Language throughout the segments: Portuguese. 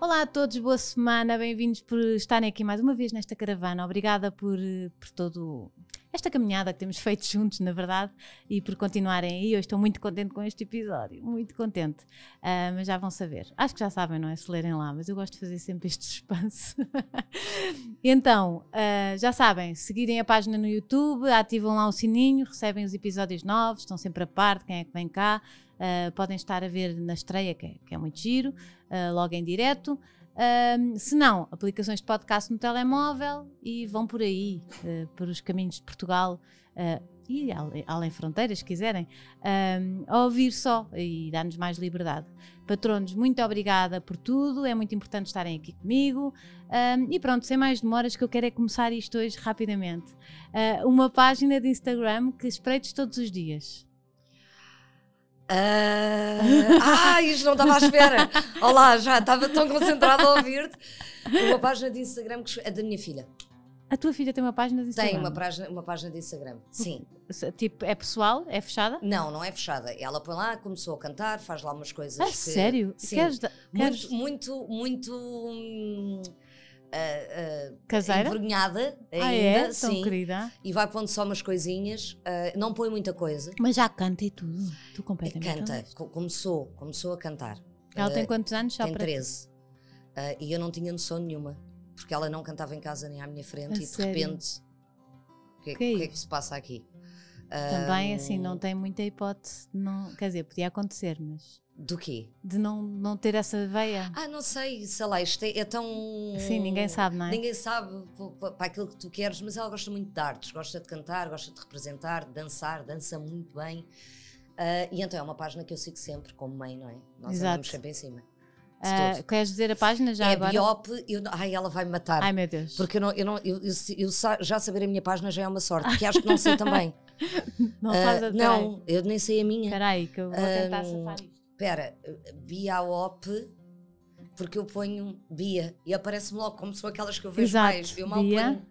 Olá a todos, boa semana, bem-vindos por estarem aqui mais uma vez nesta caravana. Obrigada por, eh, por todo esta caminhada que temos feito juntos, na verdade, e por continuarem aí. Eu estou muito contente com este episódio, muito contente. Uh, mas já vão saber. Acho que já sabem, não é? Se lerem lá, mas eu gosto de fazer sempre este suspense. então, uh, já sabem, seguirem a página no YouTube, ativam lá o sininho, recebem os episódios novos, estão sempre a par de quem é que vem cá. Uh, podem estar a ver na estreia, que é, que é muito giro uh, logo em direto. se não, aplicações de podcast no telemóvel e vão por aí, uh, os caminhos de Portugal uh, e além, além fronteiras, se quiserem, a ouvir só e dar-nos mais liberdade. Patronos, muito obrigada por tudo, é muito importante estarem aqui comigo. e pronto, sem mais demoras, que eu quero é começar isto hoje rapidamente. Uh, uma página de Instagram que espreites todos os dias. Uh... Ah, isto não estava à espera. Olá, já estava tão concentrada a ouvir-te. Uma página de Instagram que é da minha filha. A tua filha tem uma página de Instagram? Tem uma página, uma página de Instagram, sim. Tipo, é pessoal? É fechada? Não, não é fechada. Ela põe lá, começou a cantar, faz lá umas coisas. Ah, que... sério? Sim. Queres, Muito, queres... muito, muito. Hum, ah, ah, Caseira? Envergonhada ainda. Ah, é? Tão querida. E vai pondo só umas coisinhas, uh, não põe muita coisa. Mas já canta e tudo. Tu completamente. Canta, com, começou, começou a cantar. Ela tem quantos anos? Já tem 13. e eu não tinha noção nenhuma, porque ela não cantava em casa nem à minha frente, a e de repente, o que, que, é que, é que é se passa aqui? Também, assim, não tem muita hipótese, não, quer dizer, podia acontecer, mas. Do quê? De não, não ter essa veia. Ah, não sei, sei lá, isto é, é tão. Sim, ninguém sabe, não é? Ninguém sabe para aquilo que tu queres, mas ela gosta muito de artes, gosta de cantar, gosta de representar, de dançar, dança muito bem. Uh, e então é uma página que eu sigo sempre como mãe, não é? Nós Exato. andamos sempre em cima. Uh, queres dizer a página já é agora? Biop, eu, ai, ela vai me matar. Ai meu Deus. Porque eu, não, eu, não, eu, eu, eu já saber a minha página já é uma sorte, porque acho que não sei também. não uh, faz a Não, eu nem sei a minha. Espera aí, que eu vou tentar uh, safar isto. Espera, Bia eh, a OP, porque eu ponho Bia e aparece-me logo como são aquelas que eu vejo Exato. mais. Eu mal Bia.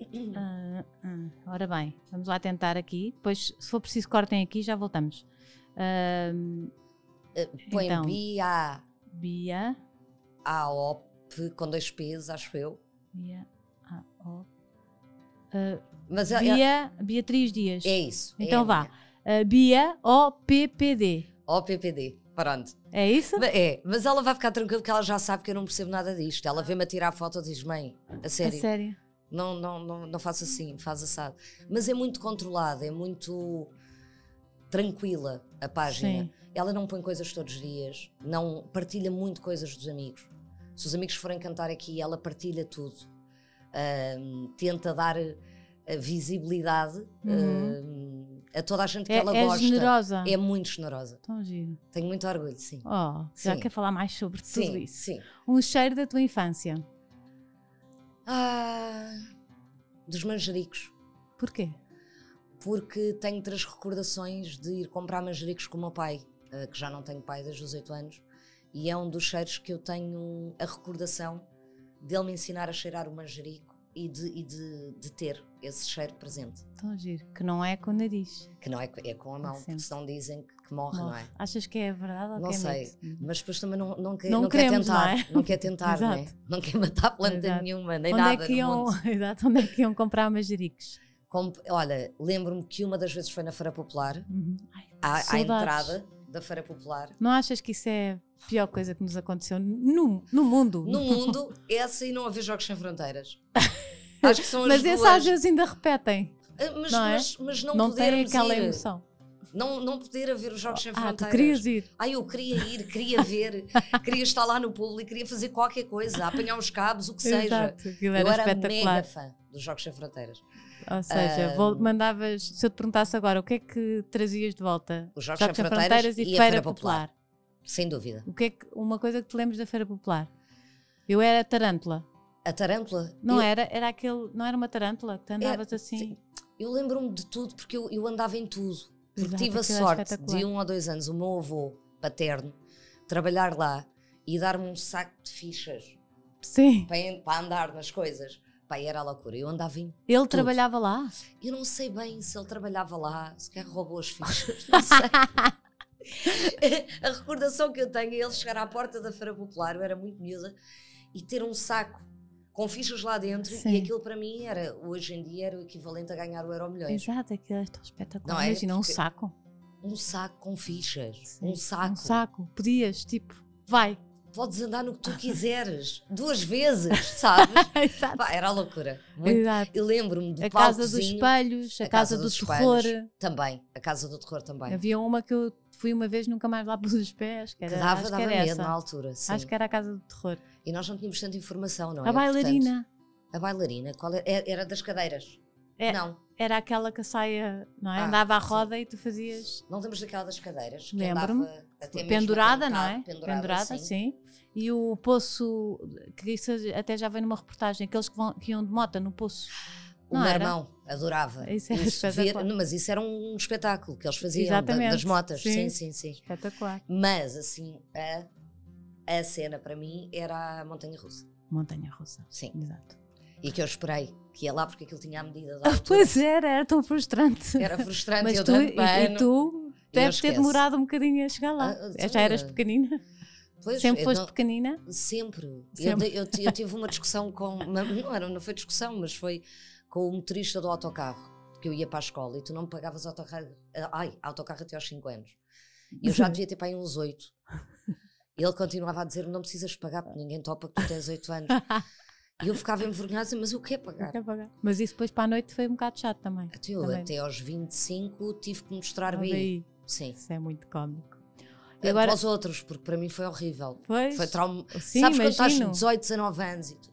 ponho. Ah, ah, ora bem, vamos lá tentar aqui. Depois, se for preciso, cortem aqui já voltamos. Uh, põe então, Bia. Bia. AOP, com dois P's, acho eu. Bia AOP. Uh, Mas é, é Bia, eu, Beatriz Dias. É isso. Então é vá. Uh, Bia OPPD. OPPD PPD. Pronto. É isso? É, mas ela vai ficar tranquila porque ela já sabe que eu não percebo nada disto. Ela vê-me a tirar a foto e diz: mãe, a sério. A sério. Não, não, não, não faça assim, faz assado. Mas é muito controlada, é muito tranquila a página. Sim. Ela não põe coisas todos os dias, não partilha muito coisas dos amigos. Se os amigos forem cantar aqui, ela partilha tudo. Uh, tenta dar eh, visibilidade uhum. uh, a toda a gente que é, ela é gosta. É generosa. É muito generosa. Tão giro. Tenho muito orgulho, sim. Oh, sim. já quer falar mais sobre tudo sim, isso? Sim. Um cheiro da tua infância? Ah, dos manjericos. Porquê? Porque tenho três recordações de ir comprar manjericos com o meu pai, ah, que já não tenho pai desde os 8 anos, e é um dos cheiros que eu tenho a recordação dele me ensinar a cheirar o manjerico e, de, e de, de, ter esse cheiro presente. Tão giro. Que não é com o nariz. Que não é, é com a mão, Sempre. porque senão dizem que, que morre, morre, não é? Achas que é verdade ou Não que é sei, hum. mas depois também não, não, quer, não, não queremos, quer tentar. Não, é? não quer tentar, não é? Não quer matar planta Exato. nenhuma, nem onde é nada. É que iam, Exato, onde é que iam comprar manjericos? Comp Olha, lembro-me que uma das vezes foi na Feira Popular, uhum. Ai, à, à entrada da Feira Popular. Não achas que isso é pior coisa que nos aconteceu no, no mundo. No mundo, é essa e não haver Jogos Sem Fronteiras. Acho que são as Mas essas às vezes ainda repetem. Ah, mas não, é? mas, mas não, não tem aquela ir. emoção. Não, não poder haver os Jogos Sem ah, Fronteiras. Ah, querias ir. Ah, eu queria ir, queria ver, queria estar lá no público, queria fazer qualquer coisa, apanhar os cabos, o que Exato, seja. Aquilo era eu era mega fã dos Jogos Sem Fronteiras. Ou seja, um, mandavas, se eu te perguntasse agora, o que é que trazias de volta? Os Jogos, Jogos Sem, Fronteiras, Fronteiras e, e Feira, Feira Popular. Popular. Sem dúvida. O que é que, uma coisa que te lembres da Feira Popular? Eu era a tarântula. A tarântula? Não eu... era, era aquele, não era uma tarântula que é, andavas é, assim. Eu lembro-me de tudo porque eu, eu andava em tudo. Porque Exato, tive a sorte de um ou dois anos, o meu avô paterno, trabalhar lá e dar-me um saco de fichas Sim. Para, para andar nas coisas. Pai, era a loucura. Eu andava em. Ele tudo. trabalhava lá? Eu não sei bem se ele trabalhava lá, se quer roubou as fichas, não sei. a recordação que eu tenho é ele chegar à porta da Feira Popular, eu era muito miúda, e ter um saco com fichas lá dentro Sim. e aquilo para mim era, hoje em dia, era o equivalente a ganhar o Euro Milhões. Exato, aquilo é tão espetacular. Não, é Imagina um saco. Um saco com fichas. Sim. Um saco. Um saco. Podias, tipo, vai. Podes andar no que tu quiseres, duas vezes, sabes? Exato. Pá, era a loucura. Muito. Eu lembro-me do A Casa dos Espelhos, a, a Casa, casa do Terror. Espelhos, também, a Casa do Terror também. Havia uma que eu Fui uma vez, nunca mais lá pus os pés. Que era, que dava, acho dava era medo essa. na altura. Sim. Acho que era a casa do terror. E nós não tínhamos tanta informação, não é? A bailarina. Portanto, a bailarina, qual era? É, é, era das cadeiras? É, não. Era aquela que saia, não é? Ah, Andava à roda sim. e tu fazias. Não temos daquela das cadeiras? lembro Pendurada, não é? Pendurada, pendurada sim. sim. E o poço, que isso até já veio numa reportagem, aqueles que, vão, que iam de moto no poço. O não meu era? irmão. Adorava. Isso era isso espetacular. Ver, mas isso era um espetáculo que eles faziam Exatamente. das motas. Sim. sim, sim, sim. Espetacular. Mas assim, a, a cena para mim era a Montanha Russa. Montanha Russa. Sim. Exato. E que eu esperei que ia lá porque aquilo tinha a medida da ah, altura. Pois era, era tão frustrante. Era frustrante. Mas eu tu, e, e tu deve ter demorado um bocadinho a chegar lá. Ah, Já eras pequenina? Pois, sempre foste não, pequenina? Sempre. sempre. Eu, eu, eu, tive uma discussão com. Não, era, não foi discussão, mas foi com o motorista do autocarro, que eu ia para a escola e tu não me pagavas autocarro, eh, ai, autocarro até aos 5 anos. e Eu já devia ter para aí uns 8. Ele continuava a dizer-me: não precisas pagar, porque ninguém topa que tu tens 8 anos. E eu ficava envergonhada, assim, mas eu quero pagar. quero pagar. Mas isso depois para a noite foi um bocado chato também. Até, eu, também. até aos 25 tive que mostrar bem. Sim. Isso é muito cómico. E agora... Para os outros, porque para mim foi horrível. Pois. Foi trauma. Sim, Sabes imagino. quando estás 18, 19 anos e tu.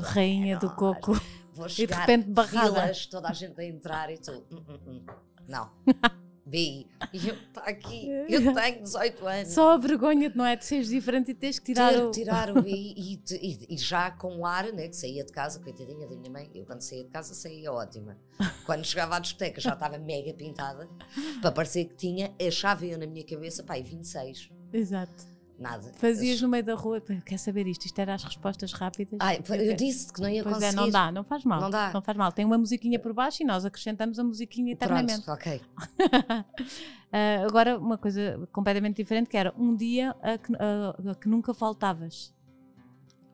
Rainha é do coco vou chegar, e de repente barrada. toda a gente a entrar e tu, hum, hum, hum. não. Vi, eu está aqui, eu tenho 18 anos. Só a vergonha de não é de seres diferente e tens que tirar Ter, o. tirar o BI e, e, e, já com o ar, né, que saía de casa, coitadinha da minha mãe, eu quando saía de casa saía ótima. Quando chegava à discoteca já estava mega pintada, para parecer que tinha a chave eu na minha cabeça, pai, 26. Exato nada. Fazias no meio da rua, quer saber isto? Isto era as respostas rápidas. Ai, eu disse que não ia pois é, conseguir. É, não dá, não faz mal. Não dá. Não faz mal. Tem uma musiquinha por baixo e nós acrescentamos a musiquinha eternamente. Pronto, ok. uh, agora, uma coisa completamente diferente que era um dia a que, a, a que nunca faltavas.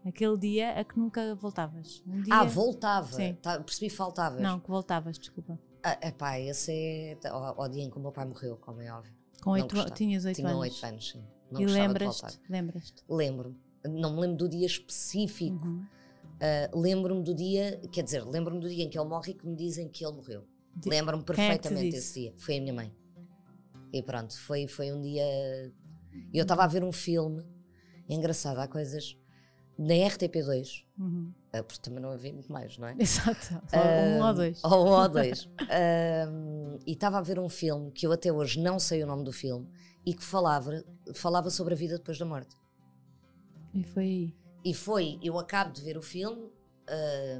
Aquele dia a que nunca voltavas. Um dia... Ah, voltava. Sim. Tá, percebi faltavas. Não, que voltavas, desculpa. Ah, epá, esse é o dia em que o meu pai morreu, como é óbvio. Com 8, tinhas 8 anos? Tinha 8 anos, sim. Não e lembras-te? Lembras-te? Lembro-me. Não me lembro do dia específico. Uhum. Uh, lembro-me do dia, quer dizer, lembro-me do dia em que ele morre e que me dizem que ele morreu. De... Lembro-me é perfeitamente é esse dia. Foi a minha mãe. E pronto, foi, foi um dia. Eu uhum. estava a ver um filme, engraçado, há coisas. Na RTP2, uhum. uh, porque também não havia muito mais, não é? Exato, uh, um ou dois. Ou um ou dois. e estava a ver um filme que eu até hoje não sei o nome do filme e que falava, falava sobre a vida depois da morte. E foi aí. E foi, eu acabo de ver o filme,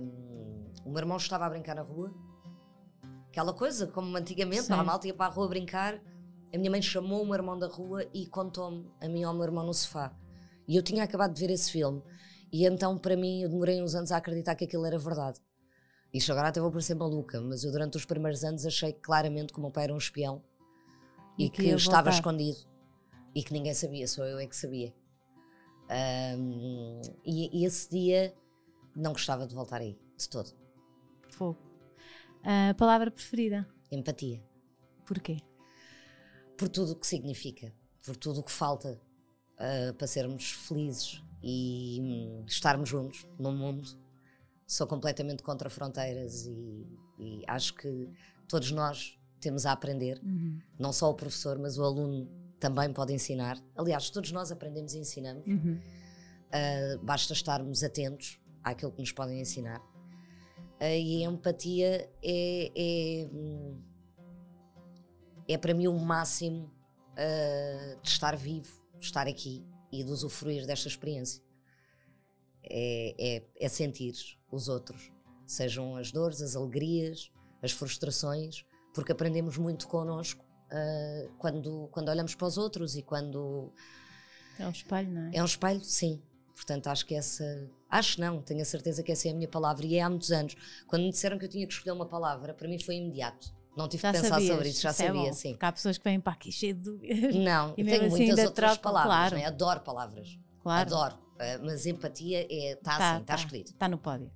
hum, o meu irmão estava a brincar na rua, aquela coisa, como antigamente, a malta ia para a rua brincar, a minha mãe chamou o meu irmão da rua e contou-me, a mim ao meu irmão no sofá. E eu tinha acabado de ver esse filme, e então para mim eu demorei uns anos a acreditar que aquilo era verdade. Isto agora até vou parecer maluca, mas eu durante os primeiros anos achei claramente que o meu pai era um espião e, e que estava voltar. escondido e que ninguém sabia, só eu é que sabia. Um, e, e, esse dia não gostava de voltar aí, de todo. Fogo. palavra preferida? Empatia. Porquê? Por tudo o que significa, por tudo o que falta uh, para sermos felizes e um, estarmos juntos num mundo. Sou completamente contra fronteiras e, e acho que todos nós temos a aprender. Uhum. Não só o professor, mas o aluno também pode ensinar. Aliás, todos nós aprendemos e ensinamos. Uhum. Uh, basta estarmos atentos àquilo que nos podem ensinar. Uh, e a empatia é, é, hum, é para mim o um máximo uh, de estar vivo, de estar aqui e de usufruir desta experiência. É, é, é sentir os outros, sejam as dores, as alegrias, as frustrações, porque aprendemos muito connosco uh, quando, quando olhamos para os outros e quando. É um espelho, não é? É um espelho, sim. Portanto, acho que essa. Acho não, tenho a certeza que essa é a minha palavra e é há muitos anos. Quando me disseram que eu tinha que escolher uma palavra, para mim foi imediato. Não tive já que pensar sabias, sobre isso, já é sabia, é bom, sim. Porque há pessoas que vêm para aqui cheio de dúvidas. Não, e tenho assim muitas outras troco, palavras, é? claro. né? adoro palavras. Claro. Adoro. Ah, mas empatia está é, tá, tá assim, está tá, tá. escolhido. Está no pódio.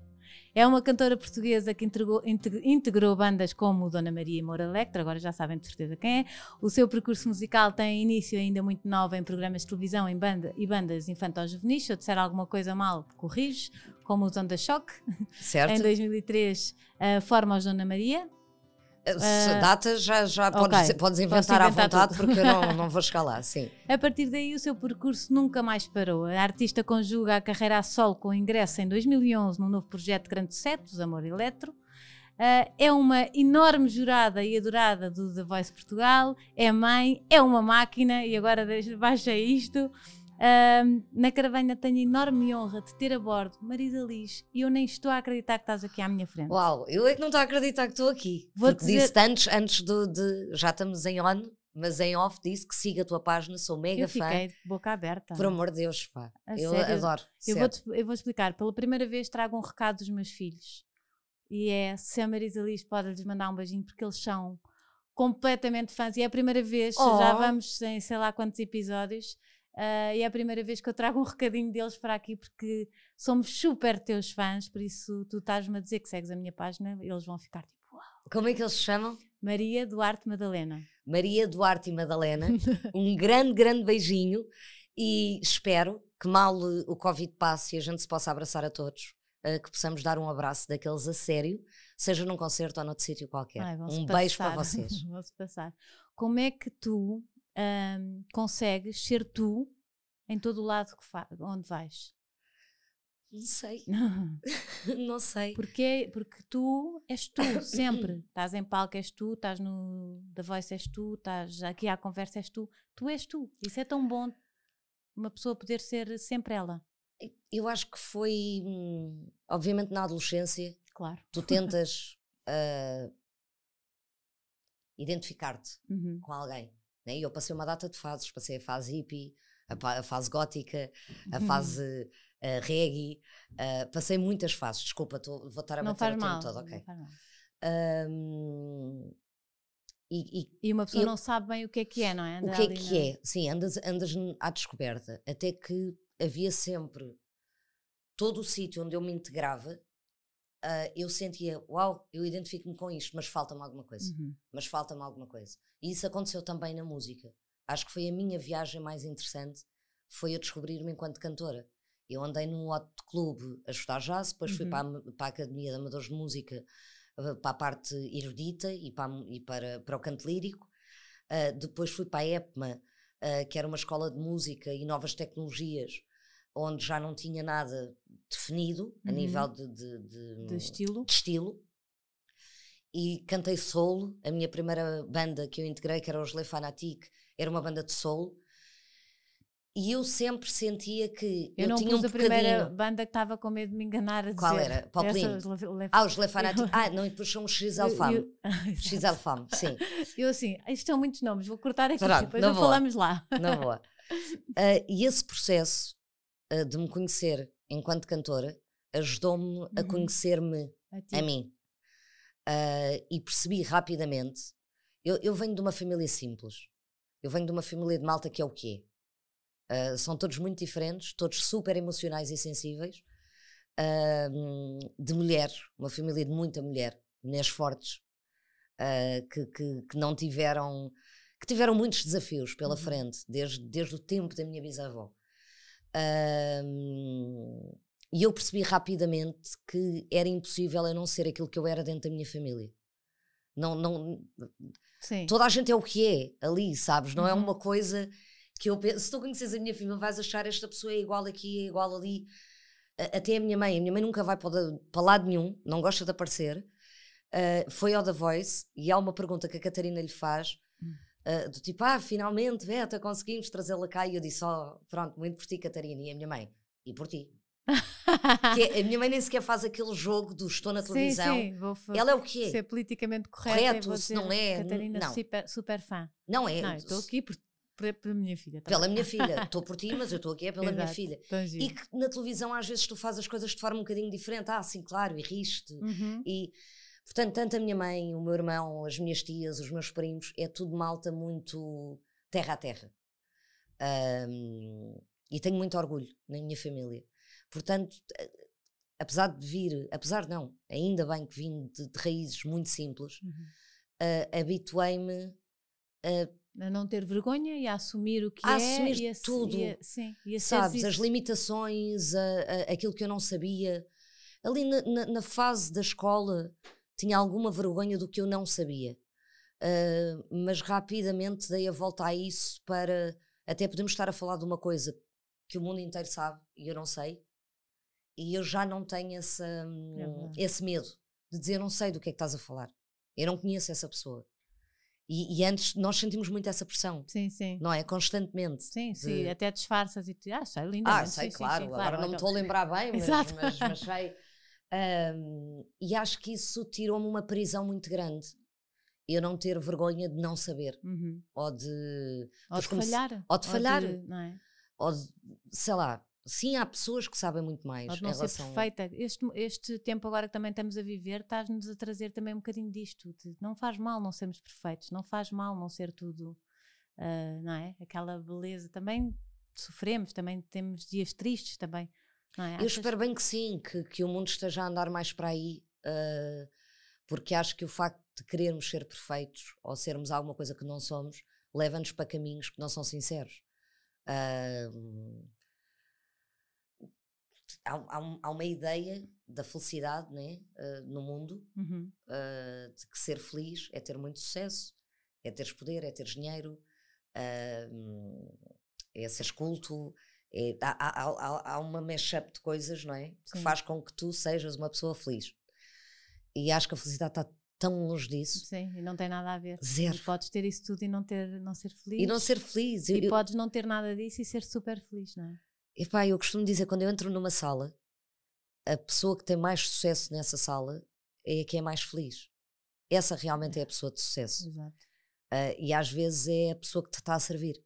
É uma cantora portuguesa que integrou, integrou bandas como Dona Maria e Moura Electra, agora já sabem de certeza quem é. O seu percurso musical tem início ainda muito novo em programas de televisão em banda, e bandas infantil-juvenis. Se eu disser alguma coisa mal, corriges, como os Onda Choque. Certo. em 2003, uh, eh, forma os Dona Maria eh, se ah, datas já, já okay. podes, podes inventar, inventar à vontade, tudo. porque eu não, não vou chegar lá, sim. A partir daí o seu percurso nunca mais parou. A artista conjuga a carreira a solo com ingresso em 2011 num novo projeto Grande Setos, Amor Eletro. Ah, é uma enorme jurada e adorada do The Voice Portugal, é mãe, é uma máquina e agora baixa isto. Um, na caravana tenho enorme honra de ter a bordo Marisa Liz e eu nem estou a acreditar que estás aqui à minha frente. Uau, eu é que não estou a acreditar que estou aqui. Vou porque dizer... disse antes, antes de, de, Já estamos em on, mas em off disse que siga a tua página, sou mega eu fã. Fiquei de boca aberta. Por amor de Deus, pá. A eu sério? adoro. Eu vou, te, eu vou explicar. Pela primeira vez trago um recado dos meus filhos. E é se a Marisa Liz pode lhes mandar um beijinho, porque eles são completamente fãs. E é a primeira vez, oh. já vamos em sei lá quantos episódios. Uh, e é a primeira vez que eu trago um recadinho deles para aqui, porque somos super teus fãs, por isso tu estás-me a dizer que segues a minha página, eles vão ficar tipo, uau. Como é que eles se chamam? Maria Duarte Madalena. Maria Duarte e Madalena, um grande, grande beijinho e espero que mal o Covid passe e a gente se possa abraçar a todos, uh, que possamos dar um abraço daqueles a sério, seja num concerto ou noutro sítio qualquer. Ai, um passar. beijo para vocês. Vamos passar. Como é que tu um, consegues ser tu em todo o lado onde vais? Não sei. não sei. Porque, é, porque tu és tu, sempre. Estás em palco, és tu, estás no The Voice, és tu, estás aqui à conversa, és tu. Tu és tu. Isso é tão bom uma pessoa poder ser sempre ela. Eu acho que foi, hum, obviamente, na adolescência. Claro. Tu tentas uh, identificar-te uhum. com alguém. Né? E eu passei uma data de fases, passei a fase hippie, a, fase gótica, a uhum. fase eh, reggae, uh, passei muitas fases, desculpa, tô, vou estar a não bater o mal, tempo todo, ok. Um, e, e, e, uma pessoa eu, não sabe bem o que é que é, não é? Andar o que é que, é? Sim, andas, andas à descoberta, até que havia sempre todo o sítio onde eu me integrava, uh, eu sentia, uau, eu identifico-me com isto, mas falta-me alguma coisa, uhum. mas falta-me alguma coisa. E isso aconteceu também na música. Acho que foi a minha viagem mais interessante, foi eu descobrir-me enquanto cantora. Eu andei num hot clube a estudar jazz, depois uhum. fui para a, para a Academia de Amadores de Música eh, para a parte erudita e para, e para, para o canto lírico. Uh, depois fui para a EPMA, uh, que era uma escola de música e novas tecnologias, onde já não tinha nada definido uhum. a nível de, de, de, de estilo. estilo e cantei soul. A minha primeira banda que eu integrei, que era os Le Fanatique, era uma banda de soul. E eu sempre sentia que eu, eu não tinha um bocadinho... a primeira banda que estava com medo de me enganar a Qual dizer. era? Paulinho. Ah, os Le Ah, não, e depois são x Alfame. Ah, x Alfame, sim. Eu assim, isto são muitos nomes, vou cortar aqui, Pronto, depois não, não falamos lá. Não vou. Uh, e esse processo uh, de me conhecer enquanto cantora ajudou-me uhum. a conhecer-me a, a mim uh, e percebi rapidamente. Eu, eu, venho de uma família simples. Eu venho de uma família de malta que é o quê? Uh, são todos muito diferentes, todos super emocionais e sensíveis. Uh, de mulher, uma família de muita mulher, mulheres fortes, ah, que, que, que, não tiveram. que tiveram muitos desafios pela uhum. frente, desde, desde o tempo da minha bisavó. Uh, e eu percebi rapidamente que era impossível eu não ser aquilo que eu era dentro da minha família. Não, não, Sim. Toda a gente é o que é ali, sabes? Não é uhum. é uma coisa que eu penso. Se tu conheces a minha filha, vais achar esta pessoa é igual aqui, é igual ali. A, até a minha mãe. A minha mãe nunca vai para, para lado nenhum, não gosta de aparecer. Uh, foi ao The Voice e há uma pergunta que a Catarina lhe faz. Uh, do tipo, ah, finalmente, Beta, conseguimos trazê-la cá. E eu disse, oh, pronto, muito por ti, Catarina, e a minha mãe, e por ti a minha mãe nem sequer faz aquele jogo do estou na televisão. Sim, sim, vou Ela é o quê? Ser politicamente correto, correto se não é. Catarina, não. Super, super fã. Não é. Não, estou aqui por, por, pela minha filha. pela minha filha. Estou por ti, mas eu estou aqui é pela Exato, minha filha. E que na televisão às vezes tu fazes as coisas de forma um bocadinho diferente. Ah, sim, claro, e riste. Uhum. E, portanto, tanto a minha mãe, o meu irmão, as minhas tias, os meus primos, é tudo malta muito terra a terra. Um, e tenho muito orgulho na minha família. Portanto, eh, apesar de vir, apesar não, ainda bem que vim de, de raízes muito simples, uhum. uh, habituei-me a, a, não ter vergonha e a assumir o que a é. Assumir e tudo. E a, sim, e a sabes, as limitações, a, aquilo que eu não sabia. Ali na, na, na, fase da escola tinha alguma vergonha do que eu não sabia. Uh, mas rapidamente dei a volta a isso para até podemos estar a falar de uma coisa que o mundo inteiro sabe e eu não sei e eu já não tenho esse, uhum. É esse medo de dizer não sei do que é que estás a falar. Eu não conheço essa pessoa. E, e, antes nós sentimos muito essa pressão. Sim, sim. Não é? Constantemente. Sim, sim. De... Até disfarças e te. Ah, sei, linda. Ah, sei, sim, claro. Sim, sim, claro. Agora não me estou a lembrar bem, mas, Exato. mas, mas sei. Um, e acho que isso tirou-me uma prisão muito grande. Eu não ter vergonha de não saber. Uhum. Ou de. Ou de falhar. Ou de falhar. Ou de, é? ou de sei lá. Sim, há pessoas que sabem muito mais. Pode não relação... ser perfeita. Este, este tempo agora que também estamos a viver estás-nos a trazer também um bocadinho disto. De, não faz mal não sermos perfeitos, não faz mal não ser tudo, uh, não é? Aquela beleza. Também sofremos, também temos dias tristes também. É? Eu espero bem que sim, que, que o mundo esteja a andar mais para aí, uh, porque acho que o facto de querermos ser perfeitos ou sermos alguma coisa que não somos leva-nos para caminhos que não são sinceros. Uh, há, há, há, uma ideia da felicidade né, uh, no mundo, uhum. uh, de que ser feliz é ter muito sucesso, é teres poder, é teres dinheiro, uh, é seres culto. É, há, há, há, uma mashup de coisas, não é? Sim. Que faz com que tu sejas uma pessoa feliz. E acho que a felicidade está tão longe disso. Sim, e não tem nada a ver. Zero. E podes ter isso tudo e não, ter, não ser feliz. E não ser feliz. E eu, podes não ter nada disso e ser super feliz, não é? Epá, eu costumo dizer, quando eu entro numa sala, a pessoa que tem mais sucesso nessa sala é a que é mais feliz. Essa realmente é, a pessoa de sucesso. Exato. Uh, e às vezes é a pessoa que te está a servir.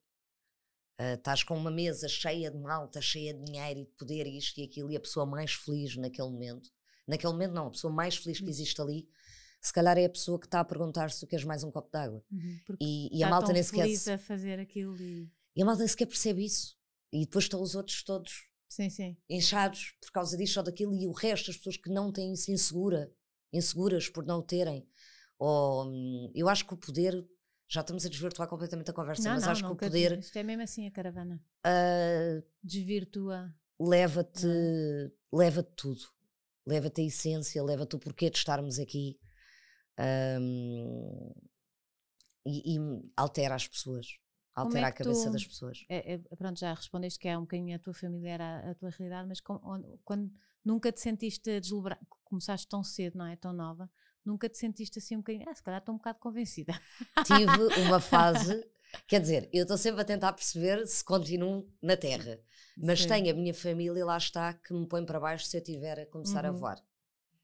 Uh, estás com uma mesa cheia de malta, cheia de dinheiro e de poder, e isto e aquilo, e a pessoa mais feliz naquele momento, naquele momento não, a pessoa mais feliz que hum. existe ali, se calhar é a pessoa que está a perguntar se tu queres mais um copo de água. Uhum, e, e a malta nem sequer. a fazer aquilo e... e a malta nem sequer percebe isso. E depois estão os outros todos sim, sim. inchados por causa disto ou daquilo, e o resto, as pessoas que não têm isso insegura, inseguras por não o terem. Ou, hum, eu acho que o poder, já estamos a desvirtuar completamente a conversa, não, mas não, acho não, que o poder. Isto é mesmo assim a caravana. Uh, Desvirtua. Leva-te, é? leva-te tudo. Leva-te a essência, leva-te o porquê de estarmos aqui. Um, e, e altera as pessoas alterar é a cabeça tu, das pessoas. É, é, pronto, já respondeste que é um bocadinho a tua família, era a, tua realidade, mas com, onde, quando nunca te sentiste deslumbrada, começaste tão cedo, não é? Tão nova, nunca te sentiste assim um bocadinho, ah, se calhar estou um bocado convencida. Tive uma fase, quer dizer, eu estou sempre a tentar perceber se continuo na Terra, mas Sim. tenho a minha família, lá está, que me põe para baixo se eu tiver a começar uhum. a voar.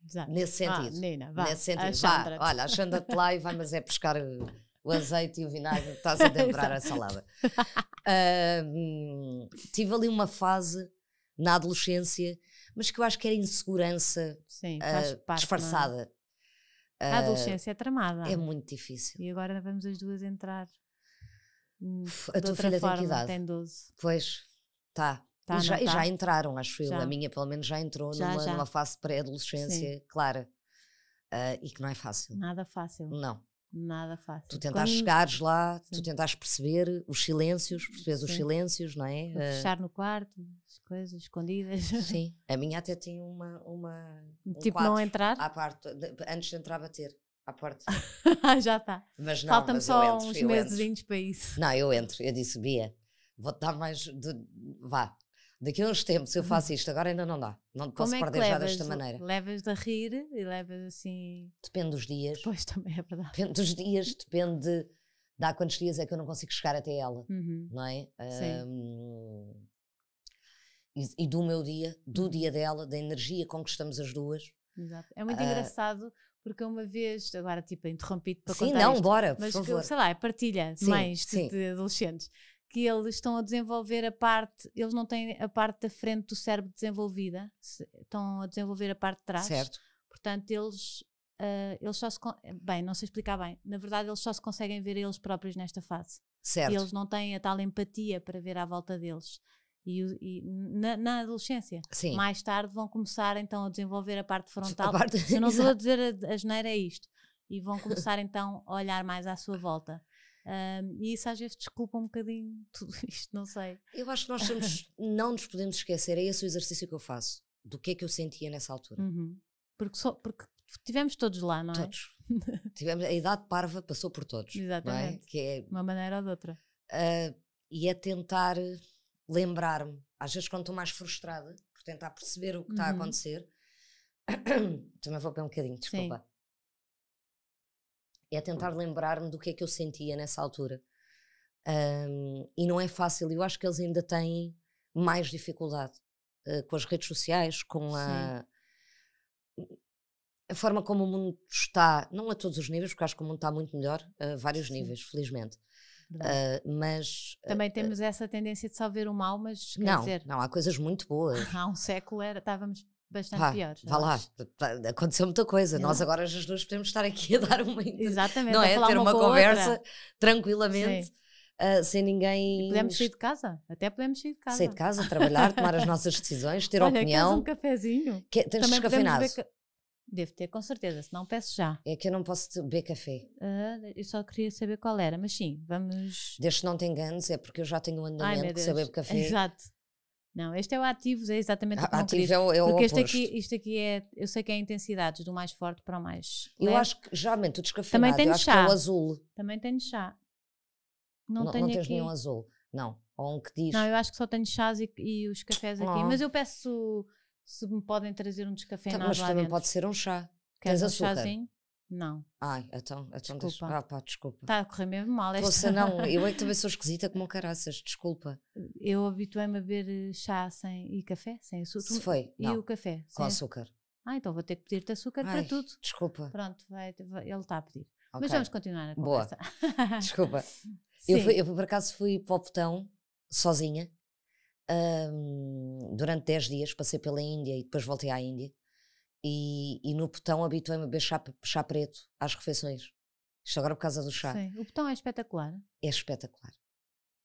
Exato. Nesse sentido. Ah, Nina, vá. Nesse sentido. vá, olha, a Xandra-te lá e vai, mas é pescar eh, o azeite e o vinagre, estás a temperar a salada. Uh, tive ali uma fase na adolescência, mas que eu acho que era insegurança Sim, uh, parte, é? disfarçada. É? Uh, a ah, adolescência é tramada. É muito difícil. E agora vamos as duas entrar. Hum, a tua filha forma, tem que idade? Tem 12. Pois, tá. tá e já, tá? já, entraram, acho eu. Já. A minha, pelo menos, já entrou já, numa, numa, fase pré-adolescência clara. Uh, e que não é fácil. Nada fácil. Não. Nada fácil. Tu tentas chegares lá, Sim. tu tentas perceber os silêncios, percebes os silêncios, não é? Vou ah, fechar no quarto, as coisas escondidas. Sim, a minha até tinha uma. uma um tipo, não entrar? À parte, antes de entrar a bater à porta. Já está. Mas não, Faltam mas só entro, uns mesezinhos para isso. Não, eu entro. Eu disse, Bia, vou dar mais. De... Vá, daqui a uns tempos eu uhum. faço isto, agora ainda não dá. Não posso é perder já desta maneira. Levas de rir e levas assim. Depende dos dias. Pois também é verdade. Depende dos dias, depende de, há quantos dias é que eu não consigo chegar até ela, uhum. não é? Sim. Um, e, e, do meu dia, do uhum. dia dela, da energia com que estamos as duas. Exato. É muito uh, engraçado porque uma vez, agora tipo interrompido para sim, contar Sim, não, isto, bora, por mas, favor. Sei lá, é partilha sim, mães sim. de adolescentes que eles estão a desenvolver a parte, eles não têm a parte da frente do cérebro desenvolvida, estão a desenvolver a parte de trás. Certo. Portanto, eles, uh, eles só se. Bem, não sei explicar bem. Na verdade, eles só se conseguem ver eles próprios nesta fase. Certo. E eles não têm a tal empatia para ver à volta deles. E, e na, na, adolescência, Sim. mais tarde vão começar então a desenvolver a parte frontal. A parte... Eu não estou a dizer a, a geneira é isto. E vão começar então a olhar mais à sua volta. Um, e isso às vezes desculpa um bocadinho tudo isto, não sei. Eu acho que nós não nos podemos esquecer, é esse o exercício que eu faço, do que é que eu sentia nessa altura. Uhum. Porque, só, porque tivemos todos lá, não é? Todos. a idade parva passou por todos. É? Exatamente. É? Que é, Uma maneira ou de outra. Uh, e é tentar lembrar-me, às vezes quando estou mais frustrada, por tentar perceber o que uhum. está a uhum. acontecer, também vou para um bocadinho, desculpa. Sim é tentar hum. lembrar-me do que é que eu sentia nessa altura. Um, e não é fácil, eu acho que eles ainda têm mais dificuldade uh, com as redes sociais, com a, a, forma como o mundo está, não a todos os níveis, porque acho que o mundo está muito melhor, a vários Sim. níveis, felizmente. Uh, mas também uh, temos essa tendência de só ver o mal, mas não, dizer, não há coisas muito boas. Há um século era, estávamos bastante piores. Vá lá, aconteceu muita coisa. É. Nós agora as duas podemos estar aqui a dar uma. Exatamente, não é? Ter uma, uma conversa outra. tranquilamente. Uh, sem ninguém. E podemos sair de casa, até podemos sair de casa. Sair de casa, trabalhar, tomar as nossas decisões, ter Olha, opinião. um cafezinho. Que, tens Também descafeinado? Ca... Devo ter, com certeza, se não peço já. É que eu não posso beber café. Uh, eu só queria saber qual era, mas sim, vamos. Desde que não te enganes, é porque eu já tenho um andamento Ai, que beber café. Exato. Não, este é o ativos, é exatamente o que ah, Ativos é o, é o Porque este aqui, isto aqui é, eu sei que é intensidades, do mais forte para o mais. Eu né? acho que geralmente o descafeinado, Também tenho eu acho chá. que é o azul. Também tenho chá. Não, não tenho não tens aqui. nenhum azul, não. Ou um que diz. Não, eu acho que só tenho chás e, e os cafés aqui. Oh. Mas eu peço se me podem trazer um descafeinado. Tá, mas lá também dentro. pode ser um chá. Queres Tens um açúcar. chazinho? Não. Ai, então, então desculpa. Deixa, ah, pá, desculpa. Está a correr mesmo mal esta. Poxa, não, eu é que também sou esquisita como caraças, desculpa. Eu habituei-me a beber eh, chá sem, e café, sem açúcar. Se foi, E não. o café? Com açúcar. açúcar. Ah, então vou ter que pedir-te açúcar Ai, para tudo. Desculpa. Pronto, vai, vai, ele está a pedir. Okay. Mas vamos continuar a conversa. Boa. Desculpa. eu, fui, eu por acaso fui para o botão sozinha um, durante 10 dias, passei pela Índia e depois voltei à Índia. E, e no botão habituei-me a beber chá, chá, preto às refeições. Isto agora por causa do chá. Sim, o botão é espetacular. É espetacular.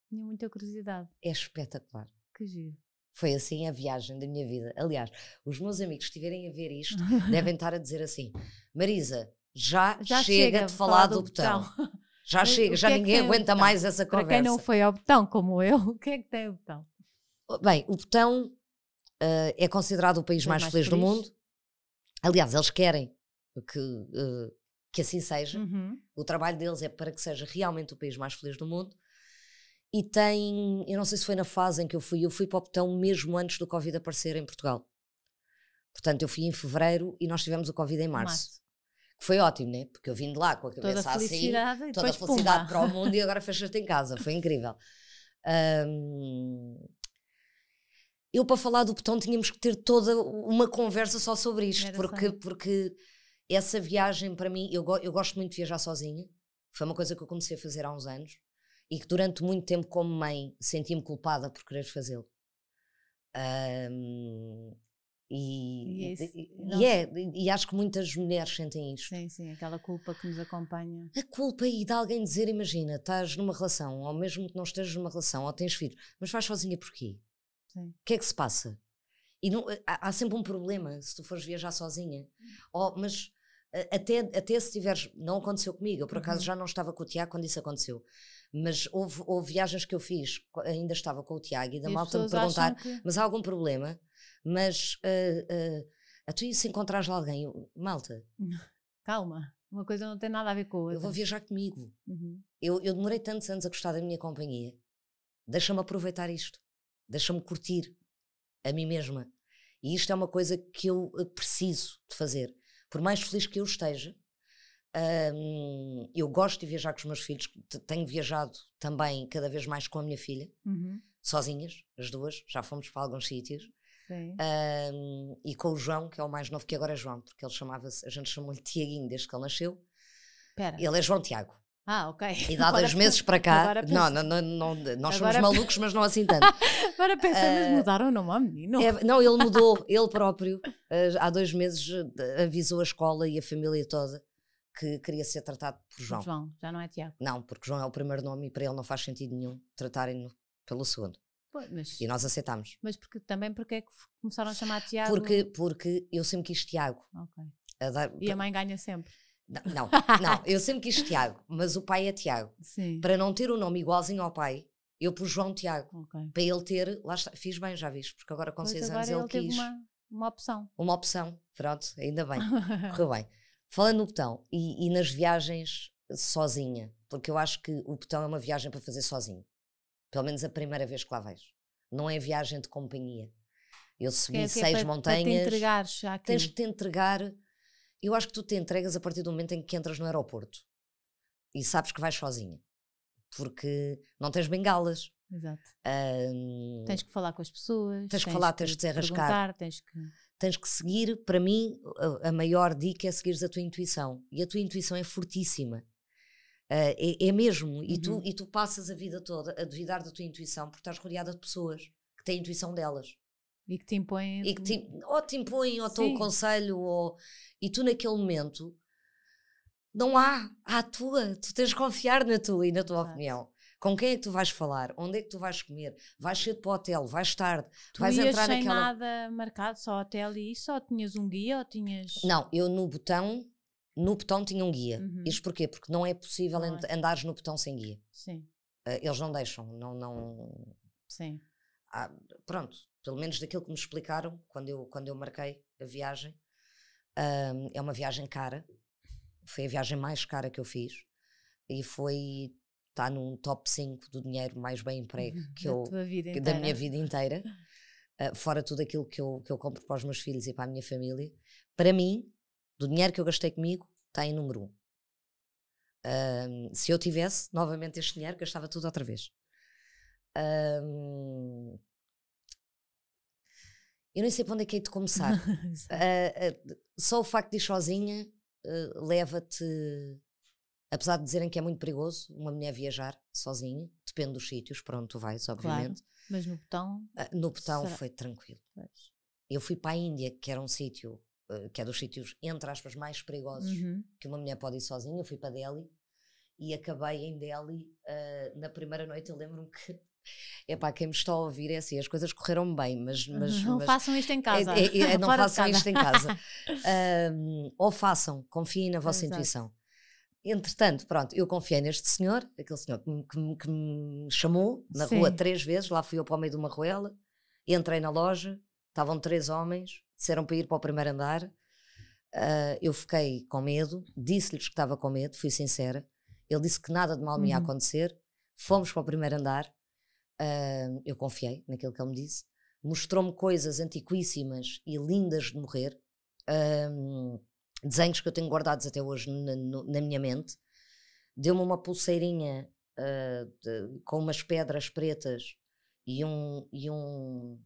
Tinha muita curiosidade. É espetacular. Que giro. Foi assim a viagem da minha vida. Aliás, os meus amigos que estiverem a ver isto devem estar a dizer assim: Marisa, já, já chega, de falar, do, do botão. botão. Já chega, já é ninguém aguenta mais essa conversa. Para quem não foi ao botão como eu, o que é que tem o botão? Bem, o botão uh, é considerado o país mais, mais, feliz, feliz do mundo Aliás, eles querem que, uh, que assim seja. Uhum. O trabalho deles é para que seja realmente o país mais feliz do mundo. E tem, eu não sei se foi na fase em que eu fui, eu fui para o botão mesmo antes do Covid aparecer em Portugal. Portanto, eu fui em fevereiro e nós tivemos o Covid em março. março. Que foi ótimo, né? Porque eu vim de lá com a cabeça toda a assim, toda a felicidade para o mundo e agora fechaste em casa. Foi incrível. Um, eu para falar do botão tínhamos que ter toda uma conversa só sobre isto, porque, porque essa viagem para mim, eu, eu gosto muito de viajar sozinha, foi uma coisa que eu comecei a fazer há uns anos e que durante muito tempo, como mãe, senti-me culpada por querer fazê-lo. Um, e, e, e, é, é e acho que muitas mulheres sentem isso Sim, sim, aquela culpa que nos acompanha. A culpa e de alguém dizer: imagina, estás numa relação, ou mesmo que não estejas numa relação, ou tens filho, mas vais sozinha porquê? O que é que se passa? E não, eh, há, sempre um problema se tu fores viajar sozinha. Hum. Oh, mas eh, até, até se tiveres. Não aconteceu comigo, eu por acaso uhum. já não estava com o Tiago quando isso aconteceu. Mas houve, houve viagens que eu fiz, ainda estava com o Tiago, e da e malta me perguntar: que... mas há algum problema? Mas uh, uh, a tu se encontrares alguém, malta. Calma, uma coisa não tem nada a ver com a outra. Eu vou viajar comigo. Uhum. Eu, eu demorei tantos anos a gostar da minha companhia. Deixa-me aproveitar isto deixa-me curtir a mim mesma. E isto é uma coisa que eu eh, preciso de fazer. Por mais feliz que eu esteja, eu gosto de viajar com os meus filhos, tenho viajado também cada vez mais com a minha filha, uhum. sozinhas, as duas, já fomos para alguns sítios. Um, e com o João, que é o mais novo, que agora é João, porque ele chamava-se, a gente chamou-lhe Tiaguinho desde que ele nasceu. Pera. Ele é João Tiago. Ah, ok. E dá dois meses para cá. Não, não, não, não, nós agora, somos malucos, mas não assim tanto. Agora pensa, uh, mudaram o nome ao menino. É, não, ele mudou, ele próprio. Uh, há dois meses ah, avisou a escola e a família toda que queria ser tratado por João. João, já não é Tiago. Não, porque João é o primeiro nome e para ele não faz sentido nenhum tratarem-no pelo segundo. Pois, mas, e nós aceitámos. Mas porque, também porque é que começaram a chamar Tiago? Porque, porque eu sempre quis Tiago. Ok. Dar, e a mãe ganha sempre. Não, não, eu sempre quis Tiago, mas o pai é Tiago. Sim. Para não ter o um nome igualzinho ao pai, eu pus João Tiago. Okay. Para ele ter, lá está, fiz bem, já viste, porque agora com pois seis agora anos ele, ele quis. Uma, uma, opção. Uma opção, pronto, ainda bem, correu bem. Falando no botão e, e nas viagens sozinha, porque eu acho que o botão é uma viagem para fazer sozinho. Pelo menos a primeira vez que lá vais. Não é viagem de companhia. Eu é subi é, seis é para, montanhas. Para te entregares tens de te entregar eu acho que tu te entregas a partir do momento em que entras no aeroporto e sabes que vais sozinha, porque não tens bengalas. Exato. Um, tens que falar com as pessoas. Tens que falar, tens que arriscar. Tens que... tens que seguir. Para mim, a, a maior dica é seguires a tua intuição. E a tua intuição é fortíssima. Uh, é, é, mesmo. E, tu, uhum. e tu passas a vida toda a duvidar da tua intuição porque estás rodeada de pessoas que têm a intuição delas. E que te impõem. E que te, ou te impõem, ou te o conselho, ou, e tu naquele momento não há, há a tua, tu tens de confiar na tua e na tua ah. opinião. Com quem é que tu vais falar? Onde é que tu vais comer? Vais cedo para o hotel? Vais tarde? Tu vais ias entrar sem naquela... nada marcado, só hotel e isso? Ou tinhas um guia? Ou tinhas... Não, eu no botão, no botão tinha um guia. Uhum. Isto porquê? Porque não é possível não é. andares no botão sem guia. Sim. Eh, eles não deixam, não... não... Sim. Ah, pronto, pelo menos daquilo que me explicaram quando eu, quando eu marquei a viagem. Um, é uma viagem cara, foi a viagem mais cara que eu fiz e foi está num top 5 do dinheiro mais bem emprego que da, eu, que, da minha vida inteira, uh, fora tudo aquilo que eu, que eu compro para os meus filhos e para a minha família. Para mim, do dinheiro que eu gastei comigo, está em número 1. Um. se eu tivesse novamente este dinheiro, gastava tudo outra vez. Um, eu nem sei para onde é que hei de começar. uh, uh, só o facto de ir sozinha uh, leva-te, apesar de dizerem que é muito perigoso uma mulher viajar sozinha, depende dos sítios para onde tu vais, obviamente. Claro, mas no Botão? no Botão será? foi tranquilo. Eu fui para a Índia, que era um sítio, que é dos sítios, entre aspas, mais perigosos uhum. que uma mulher pode ir sozinha. Eu fui para Delhi e acabei em Delhi na primeira noite. Eu lembro-me que é pá, quem me está a ouvir é assim, as coisas correram bem, mas. Uhum. mas não mas, façam isto em é, casa. É, é, é, não Fora façam isto em casa. um, ou façam, confiem na vossa Exato. intuição. Entretanto, pronto, eu confiei neste senhor, aquele senhor que me, que que me chamou na Sim. rua três vezes, lá fui eu para o meio de uma ruela, entrei na loja, estavam três homens, disseram para ir para o primeiro andar. Uh, eu fiquei com medo, disse-lhes que estava com medo, fui sincera. Ele disse que nada de mal me ia uhum. acontecer. Fomos para o primeiro andar, Uh, eu confiei naquilo que ele me disse. Mostrou-me coisas antiquíssimas e lindas de morrer. Uh, desenhos que eu tenho guardados até hoje na, na minha mente. Deu-me uma pulseirinha uh, de, com umas pedras pretas e um, e um,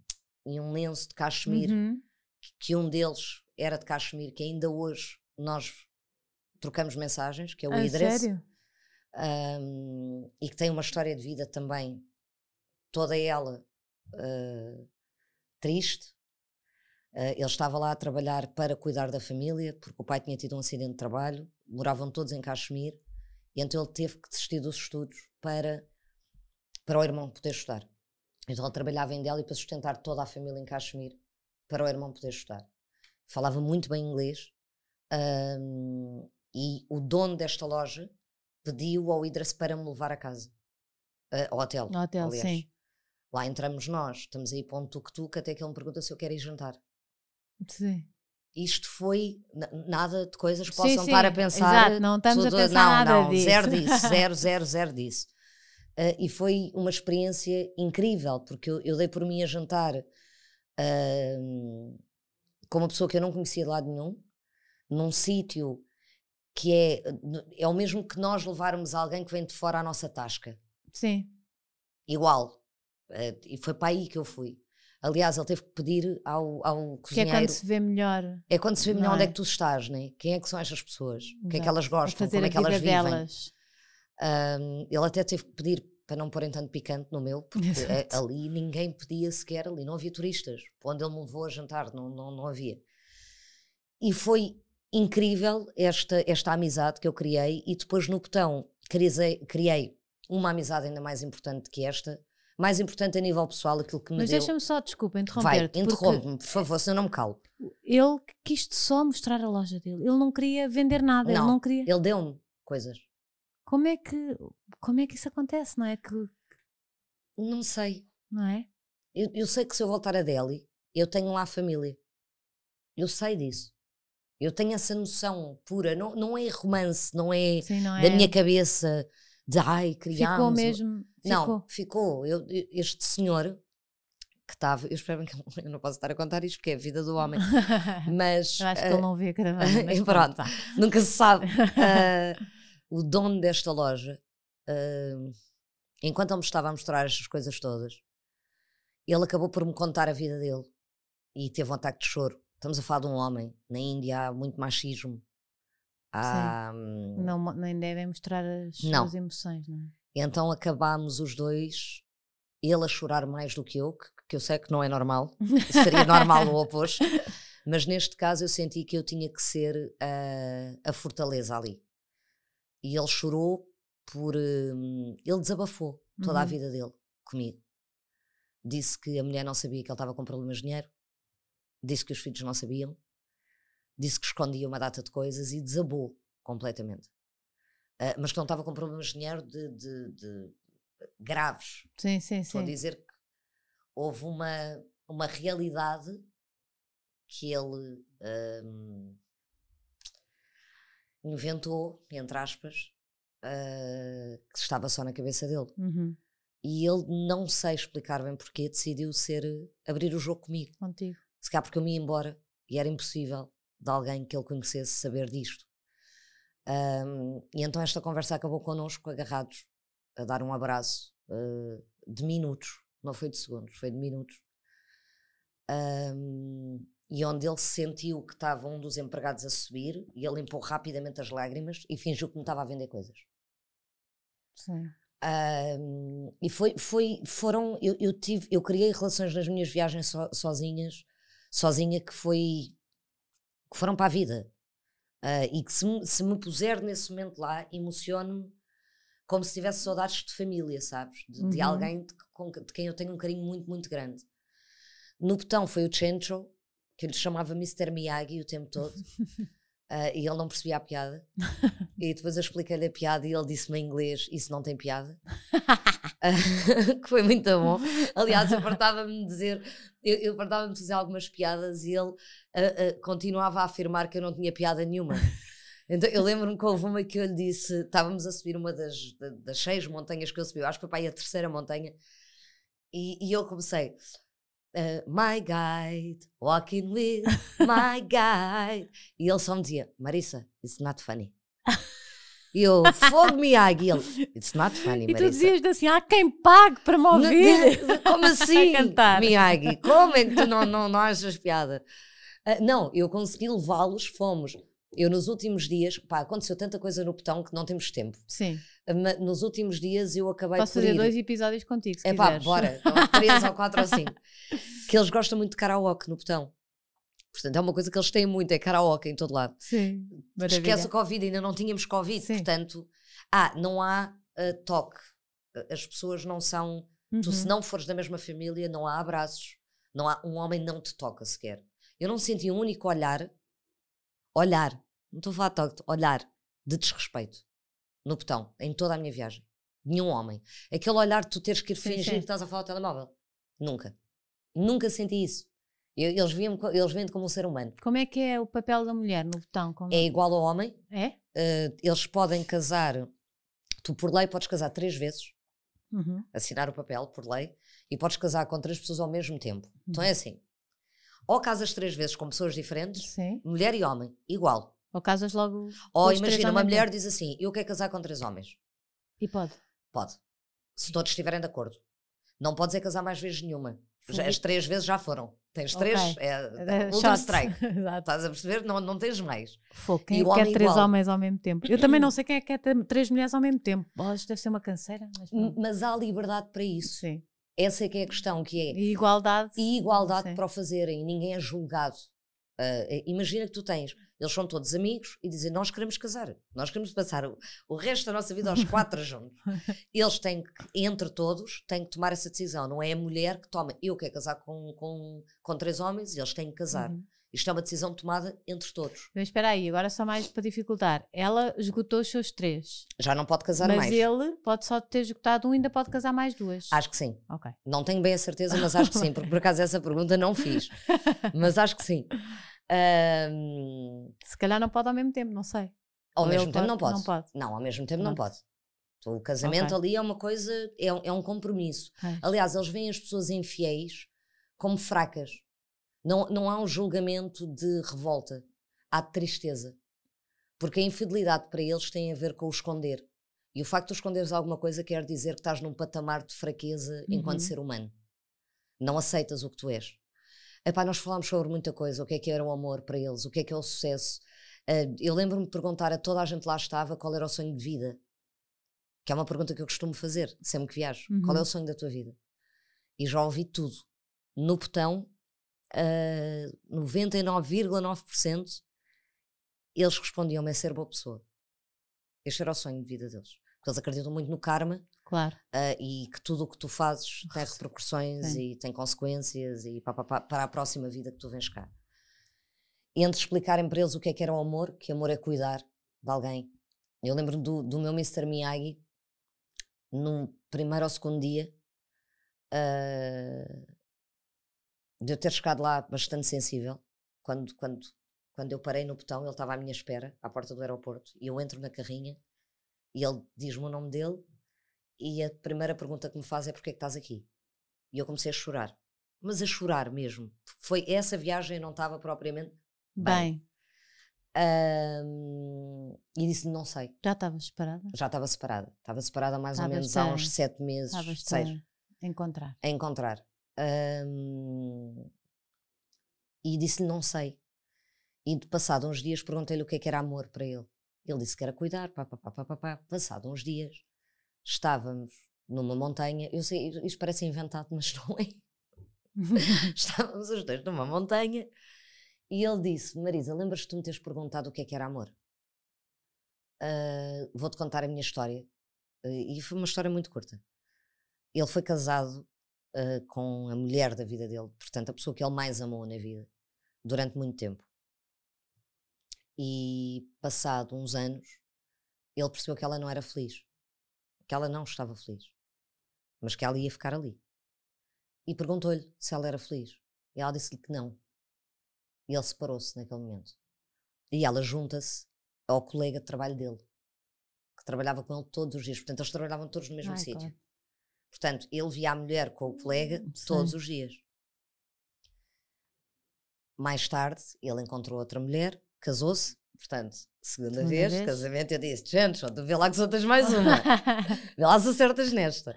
e um lenço de cachemir, uhum. que, que, um deles era de cachemir, que ainda hoje nós trocamos mensagens, que é o ah, Idris. Sério? Um, e que tem uma história de vida também toda ela uh, triste. Uh, ele estava lá a trabalhar para cuidar da família, porque o pai tinha tido um acidente de trabalho, moravam todos em Caxemir, e então ele teve que desistir dos estudos para, para o irmão poder estudar. Então ele trabalhava em Delhi para sustentar toda a família em Caxemir, para o irmão poder estudar. Falava muito bem inglês, um, ehm, e o dono desta loja pediu ao Idris para me levar a casa. Uh, ao hotel. hotel, aliás. sim. Lá entramos nós, estamos aí para um tuk-tuk até que ele me pergunta se eu quero ir jantar. Sim. Isto foi nada de coisas que sim, possam sim. estar a pensar. Exato, não estamos tudo, a pensar não, nada não, disso. Zero disso, zero, zero, zero disso. Uh, e foi uma experiência incrível, porque eu, eu dei por mim a jantar uh, com uma pessoa que eu não conhecia de lado nenhum, num sítio que é, é o mesmo que nós levarmos alguém que vem de fora à nossa tasca. Sim. Igual. Eh, e foi para aí que eu fui. Aliás, ele teve que pedir ao, ao cozinheiro. Que é quando se vê melhor. É quando se vê melhor é? onde é que tu estás, né? Quem é que são estas pessoas? O que é que elas gostam? Como é que elas vivem? Delas. Um, ele até teve que pedir para não porem tanto picante no meu, porque ali ninguém podia sequer, ali não havia turistas. Onde ele me levou a jantar, não, não, não havia. E foi incrível esta, esta amizade que eu criei e depois no botão criei, criei uma amizade ainda mais importante que esta, mais importante a nível pessoal, aquilo que me Mas deu... deixa-me só, desculpa, interromper Vai, interrompe-me, por favor, senão não me calo. Ele quis só mostrar a loja dele. Ele não queria vender nada, não, ele não queria... ele deu-me coisas. Como é que, como é que isso acontece, não é? Que... Não sei. Não é? Eu, eu sei que se eu voltar a Delhi, eu tenho lá a família. Eu sei disso. Eu tenho essa noção pura. Não, não é romance, não é Sim, não da é. minha cabeça de ai, criámos. Ficou mesmo? Não, ficou. ficou. Eu, este senhor que estava, eu espero que eu não posso estar a contar isto porque é a vida do homem, mas... eu acho que uh, ele não vê a gravando. pronto, tá. nunca se sabe. Uh, o dono desta loja, uh, enquanto ele me estava a mostrar estas coisas todas, ele acabou por me contar a vida dele e teve um ataque de choro. Estamos a falar de um homem, na Índia há muito machismo, ah, hum, não, nem devem mostrar as não. suas emoções, não é? Então acabámos os dois, ele a chorar mais do que eu, que, que eu sei que não é normal, seria normal o oposto, mas neste caso eu senti que eu tinha que ser a a fortaleza ali. E ele chorou por. Hum, ele desabafou toda uhum. a vida dele comigo. Disse que a mulher não sabia que ele estava com problemas de dinheiro, disse que os filhos não sabiam, disse que escondia uma data de coisas e desabou completamente. Uh, mas que não estava com problemas de dinheiro de, de, de graves. Sim, sim, Estou a dizer que houve uma, uma realidade que ele um, inventou, entre aspas, uh, que estava só na cabeça dele. Uhum. E ele, não sei explicar bem porquê, decidiu ser abrir o jogo comigo. Contigo. Se calhar porque eu me ia embora e era impossível de alguém que ele conhecesse saber disto. Um, e então esta conversa acabou connosco agarrados, a dar um abraço uh, de minutos, não foi de segundos, foi de minutos. Um, e onde ele sentiu que estava um dos empregados a subir e ele limpou rapidamente as lágrimas e fingiu que me estava a vender coisas. Sim. Um, e foi, foi, foram, eu, eu, tive, eu criei relações nas minhas viagens so, sozinhas, sozinha que foi que foram para a vida. Uh, e que se, se, me puser nesse momento lá, emociono-me como se tivesse saudades de família, sabes? De, uhum. de alguém de, com, de, quem eu tenho um carinho muito, muito grande. No botão foi o Centro, que ele chamava Mr. Miyagi o tempo todo. uh, e ele não percebia a piada. e depois eu expliquei-lhe a piada e ele disse-me em inglês: Isso não tem piada. que foi muito bom. Aliás, eu partava me de dizer, eu, eu me de fazer algumas piadas e ele uh, uh, continuava a afirmar que eu não tinha piada nenhuma. Então, eu lembro-me que houve uma que eu lhe disse: estávamos a subir uma das, das seis montanhas que eu subi, eu acho que foi para aí a terceira montanha, e, e eu comecei. Uh, my guide, walking with my guide. E ele só me dizia: Marissa, it's not funny. E eu, fogo Miyagi. ele, it's not funny, Marisa. E tu dizias assim, há quem pague para me ouvir. como assim, Miyagi? Como é que tu não, não, não achas piada? Uh, não, eu consegui levá-los, fomos. Eu nos últimos dias, pá, aconteceu tanta coisa no botão que não temos tempo. Sim. Ah, mas nos últimos dias eu acabei Posso por fazer ir. dois episódios contigo, se É pá, bora. Então, três ou quatro ou cinco. Que eles gostam muito de karaoke no botão. Portanto, é uma coisa que eles têm muito, é karaoke em todo lado. Sim, maravilha. Esquece o Covid, ainda não tínhamos Covid, Sim. portanto, ah, não há uh, toque. As pessoas não são. Uhum. Tu, se uhum. não fores da mesma família, não há abraços. Não há, um homem não te toca sequer. Eu não senti um único olhar, olhar, não estou a falar toque, olhar de desrespeito no botão, em toda a minha viagem. Nenhum homem. Aquele olhar de tu teres que ir fingir sim, sim. que estás a falar ao telemóvel. Nunca. Nunca senti isso. Eles, viam, eles vêm como um ser humano. Como é que é o papel da mulher no botão? Como... É igual ao homem. É? Uh, eles podem casar, tu por lei podes casar três vezes, uhum. assinar o papel por lei, e podes casar com três pessoas ao mesmo tempo. Uhum. Então é uhum. assim, ou casas três vezes com pessoas diferentes, Sim. mulher e homem, igual. Ou casas logo. Ou imagina, uma mulher diz assim: Eu quero casar com três homens. E pode? Pode. Se todos estiverem de acordo. Não podes é casar mais vezes nenhuma. Já, as três vezes já foram. Tens okay. três, é, uh, ultra strike. Estás a perceber? Não, não tens mais. Fogo, quem e é que quer três igual. homens ao mesmo tempo? Eu também não sei quem é que quer três mulheres ao mesmo tempo. Oh, isto deve ser uma canseira. Mas, mas há liberdade para isso. Sim. Essa é que é a questão, que é... E igualdade. E igualdade Sim. para o fazerem. Ninguém é julgado. Uh, imagina que tu tens eles são todos amigos e dizem: Nós queremos casar, nós queremos passar o, o resto da nossa vida aos quatro juntos. Eles têm que, entre todos, têm que tomar essa decisão. Não é a mulher que toma, eu quero casar com, com, com três homens e eles têm que casar. Uhum. Isto é uma decisão tomada entre todos. Mas espera aí, agora só mais para dificultar. Ela esgotou os seus três. Já não pode casar mas mais. Mas ele pode só ter esgotado um e ainda pode casar mais duas. Acho que sim. Não tenho bem a certeza, mas acho que sim, porque por acaso essa pergunta não fiz. Mas acho que sim. Um... Se calhar não pode ao mesmo tempo, não sei. Ao Ou mesmo tempo pode, não, pode. não pode. Não, ao mesmo tempo não, não pode. Então, o casamento okay. ali é uma coisa, é, um, é um compromisso. É. Aliás, eles veem as pessoas infiéis como fracas. Não, não há um julgamento de revolta, há de tristeza. Porque a infidelidade para eles tem a ver com o esconder. E o facto de esconderes alguma coisa quer dizer que estás num patamar de fraqueza uhum. enquanto ser humano. Não aceitas o que tu és. Epá, nós falámos sobre muita coisa, o que é que era o amor para eles, o que é que é o sucesso. Uh, eu lembro-me de perguntar a toda a gente lá estava qual era o sonho de vida. Que é uma pergunta que eu costumo fazer sempre que viajo. Uhum. Qual é o uhum. sonho da tua vida? E já ouvi tudo. No botão, uh, ah, 99,9% eles respondiam-me a é ser boa pessoa. Este era o sonho de vida deles. Porque eles acreditam muito no karma Claro. Uh, e que tudo o que tu fazes oh, tem repercussões Sim. e tem consequências e pá, pá, pá, para a próxima vida que tu vens cá. E entre explicarem para eles o que é que era o amor, que amor é cuidar de alguém. Eu lembro do, do meu Mr. Miyagi, num primeiro ou segundo dia, uh, de eu ter chegado lá bastante sensível, quando, quando, quando eu parei no botão, ele estava à minha espera, à porta do aeroporto, e eu entro na carrinha, e ele diz-me o nome dele, e a primeira pergunta que me faz é porquê é que estás aqui? E eu comecei a chorar. Mas a chorar mesmo. Foi essa viagem não estava propriamente bem. bem. Um, e disse não sei. Já estava separada? Já estava separada. Estava separada mais ou menos há uns sete meses. Seis. A encontrar. A encontrar. Um, e disse-lhe não sei. E de passado uns dias perguntei-lhe o que, é que era amor para ele. Ele disse que era cuidar, pá, pá, pá, pá, pá, pá. Passado uns dias, Estávamos numa montanha, eu sei, isto parece inventado, mas não é. Estávamos os dois numa montanha e ele disse: Marisa, lembras-te de me teres perguntado o que é que era amor? Uh, Vou-te contar a minha história. Uh, e foi uma história muito curta. Ele foi casado uh, com a mulher da vida dele, portanto, a pessoa que ele mais amou na vida, durante muito tempo. E passado uns anos, ele percebeu que ela não era feliz que ela não estava feliz, mas que ela ia ficar ali. E perguntou-lhe se ela era feliz. E ela disse-lhe que não. E ele separou-se naquele momento. E ela junta-se ao colega de trabalho dele, que trabalhava com ele todos os dias. Portanto, eles trabalhavam todos no mesmo sítio. Portanto, ele via a mulher com o colega hum, Sim. todos os dias. Mais tarde, ele encontrou outra mulher, casou-se Portanto, segunda, segunda vez, vez, casamento, eu disse: gente, só tu vê lá que soltas mais uma. vê lá se acertas nesta.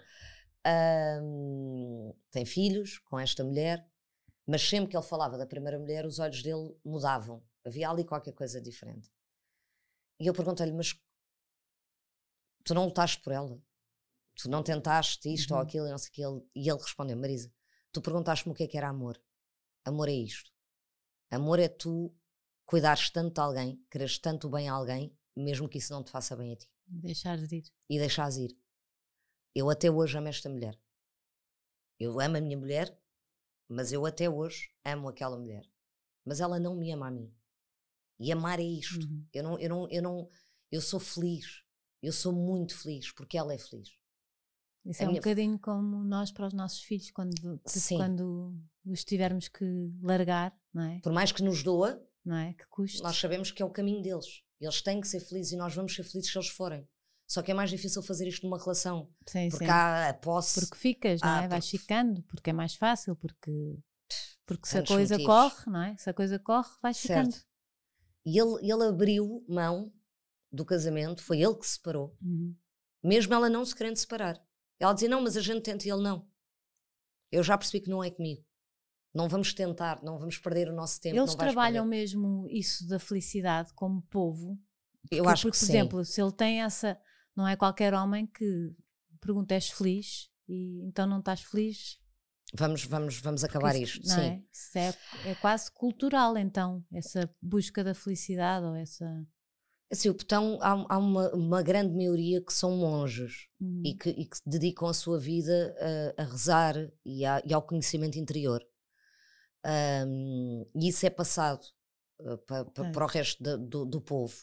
Um, tem filhos com esta mulher, mas sempre que ele falava da primeira mulher, os olhos dele mudavam. Havia ali qualquer coisa diferente. E eu perguntei-lhe: mas tu não lutaste por ela? Tu não tentaste isto uhum. ou aquilo e não sei o que? Ele, e ele respondeu: Marisa, tu perguntaste-me o que é que era amor. Amor é isto. Amor é tu cuidares tanto de alguém, queres tanto bem a alguém, mesmo que isso não te faça bem a ti. Deixares de ir. E deixares de ir. Eu até hoje amo esta mulher. Eu amo a minha mulher, mas eu até hoje amo aquela mulher. Mas ela não me ama a mim. E amar é isto. Uhum. Eu não, eu não, eu não, eu sou feliz. Eu sou muito feliz porque ela é feliz. Isso a é minha... um bocadinho como nós para os nossos filhos quando, quando os tivermos que largar, não é? Por mais que nos doa, não é? Que custa. Nós sabemos que é o caminho deles. Eles têm que ser felizes e nós vamos ser felizes se eles forem. Só que é mais difícil fazer isto numa relação. Sim, porque sim. há a posse. Porque ficas, não é? Vais ficando, porque é mais fácil, porque, porque se a coisa motivos. corre, não é? Se a coisa corre, vais certo. ficando. E ele, ele abriu mão do casamento, foi ele que se separou. Uhum. Mesmo ela não se querendo separar. Ela dizia, não, mas a gente tenta e ele não. Eu já percebi que não é comigo. Não vamos tentar, não vamos perder o nosso tempo. Eles trabalham perder. mesmo isso da felicidade como povo. Eu acho porque, que por sim. exemplo, se ele tem essa, não é qualquer homem que pergunta és feliz e então não estás feliz. Vamos, vamos, vamos acabar isso, isto. sim. É? É, é quase cultural então essa busca da felicidade ou essa. Assim, o Petão, há, há uma, uma, grande maioria que são monges uhum. e, que, e, que, dedicam a sua vida a, a rezar e, a, e, ao conhecimento interior um, e isso é passado é. para o resto de, do, do povo.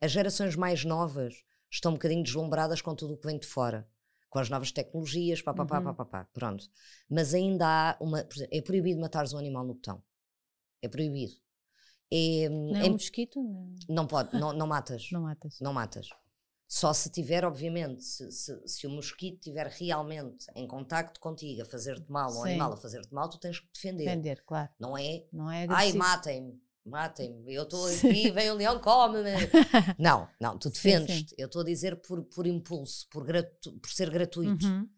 As gerações mais novas estão um bocadinho deslumbradas com tudo o que vem de fora, com as novas tecnologias, pá, pá, uhum. pá, pá, pá, pronto. Mas ainda há uma. Exemplo, é proibido matares um animal no botão. É proibido. É, hum, não é, é um mosquito? Não, é? não pode, não, não matas. não matas. Não matas. Só se tiver, obviamente, se, se, se o mosquito estiver realmente em contacto contigo a fazer-te mal, ou um animal a fazer-te mal, tu tens que defender. Defender, claro. Não é? Não é Ai, matem-me matem-me, eu estou aqui, vem o leão, come-me. Não, não, tu defendes-te. Eu estou a dizer por, por impulso, por, gratu, por ser gratuito, uhum.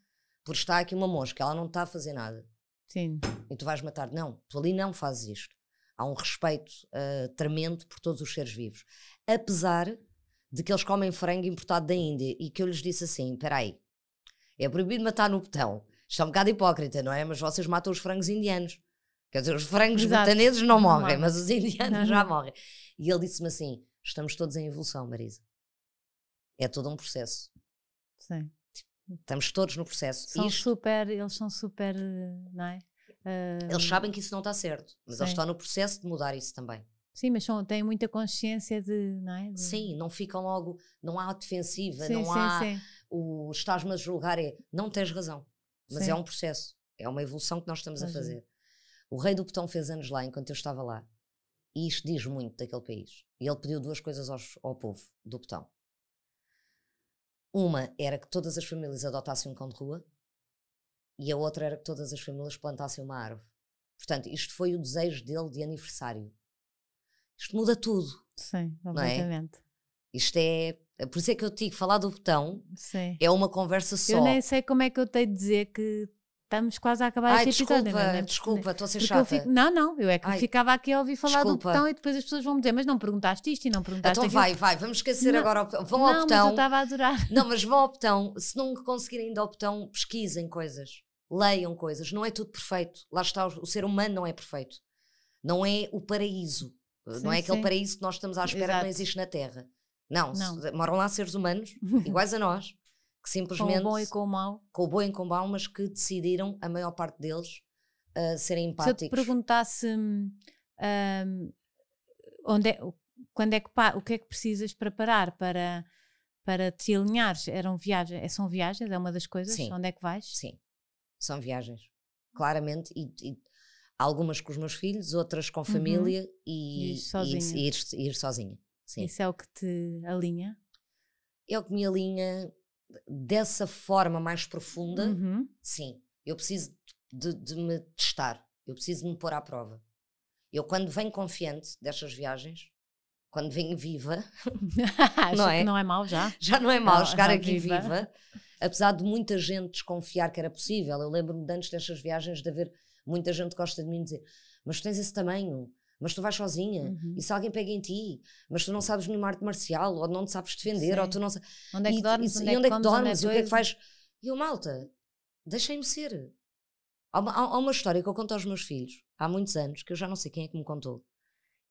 por estar aqui uma mosca, ela não está a fazer nada. Sim. E tu vais matar. Não, tu ali não fazes isto. Há um respeito uh, tremendo por todos os seres vivos. Apesar de que eles comem frango importado da Índia e que eu lhes disse assim: espera aí, é proibido matar no botão. Isto é um bocado hipócrita, não é? Mas vocês matam os frangos indianos. Quer dizer, os frangos botaneses não, morrem, mas os indianos não. já morrem. E ele disse-me assim: estamos todos em evolução, Marisa. É todo um processo. Sim. Estamos todos no processo. São Isto, super, eles são super, não é? Uh, eles hum. sabem que isso não está certo, mas sim. eles estão no processo de mudar isso também. Sim, mas são, têm muita consciência de, não é? De... Sim, não ficam logo, não há defensiva, sim, não sim, há sim. o estás-me a julgar é, não tens razão, mas é um processo, é uma evolução que nós estamos mas a é. fazer. O rei do Betão fez anos lá enquanto eu estava lá, e isto diz muito daquele país. E ele pediu duas coisas aos, ao povo do Betão. Uma era que todas as famílias adotassem um cão de rua, e a outra era que todas as famílias plantassem uma árvore. Portanto, isto foi o desejo dele de aniversário isto muda tudo. Sim, obviamente. É? Isto é, é. Por isso é que eu digo, falar do botão Sim. é uma conversa só. Eu nem sei como é que eu tenho de dizer que estamos quase a acabar Ai, este desculpa, episódio. Não é? Desculpa, estou a ser chata. Fico, não, não, eu é que Ai, ficava aqui a ouvir falar desculpa. do botão e depois as pessoas vão me dizer, mas não perguntaste isto e não perguntaste Então aquilo. vai, vai, vamos esquecer não, agora. Vão não, ao botão. Mas eu estava a adorar. Não, mas vão ao botão. Se não conseguirem dar ao botão, pesquisem coisas, leiam coisas. Não é tudo perfeito. Lá está, o ser humano não é perfeito. Não é o paraíso. Sim, não é aquele sim. paraíso que nós estamos à espera Exato. que não existe na Terra. Não, não. Se, moram lá seres humanos iguais a nós, que simplesmente. com o bom e com o mau. Com o bom e com o mau, mas que decidiram, a maior parte deles, uh, serem empáticos. Se eu te perguntasse hum, hum, onde é, quando é que, o que é que precisas para parar para, para te alinhares? Eram viagens, é, são viagens, é uma das coisas? Sim. Onde é que vais? Sim, são viagens. Claramente, e, e Algumas com os meus filhos, outras com uhum. família uhum. e, e, e, ir, ir sozinha. Sim. Isso é o que te alinha? É o que me alinha dessa forma mais profunda. Uhum. Sim, eu preciso de, de, me testar, eu preciso de me pôr à prova. Eu, quando venho confiante destas viagens, quando venho viva, não, é? não é mal já. Já não é mal chegar aqui viva. viva. Apesar de muita gente desconfiar que era possível, eu lembro-me de antes destas viagens de haver Muita gente gosta de mim dizer, mas tu tens esse tamanho, mas tu vais sozinha, uhum. e se alguém pega em ti, mas tu não sabes nenhuma arte marcial, ou não te sabes defender, Sim. ou tu não sabes... Onde é que dormes, e, é onde, é que, é que dormes, e o que é que faz E eu, malta, deixem-me ser. Há uma, há uma, história que eu conto aos meus filhos, há muitos anos, que eu já não sei quem é que me contou,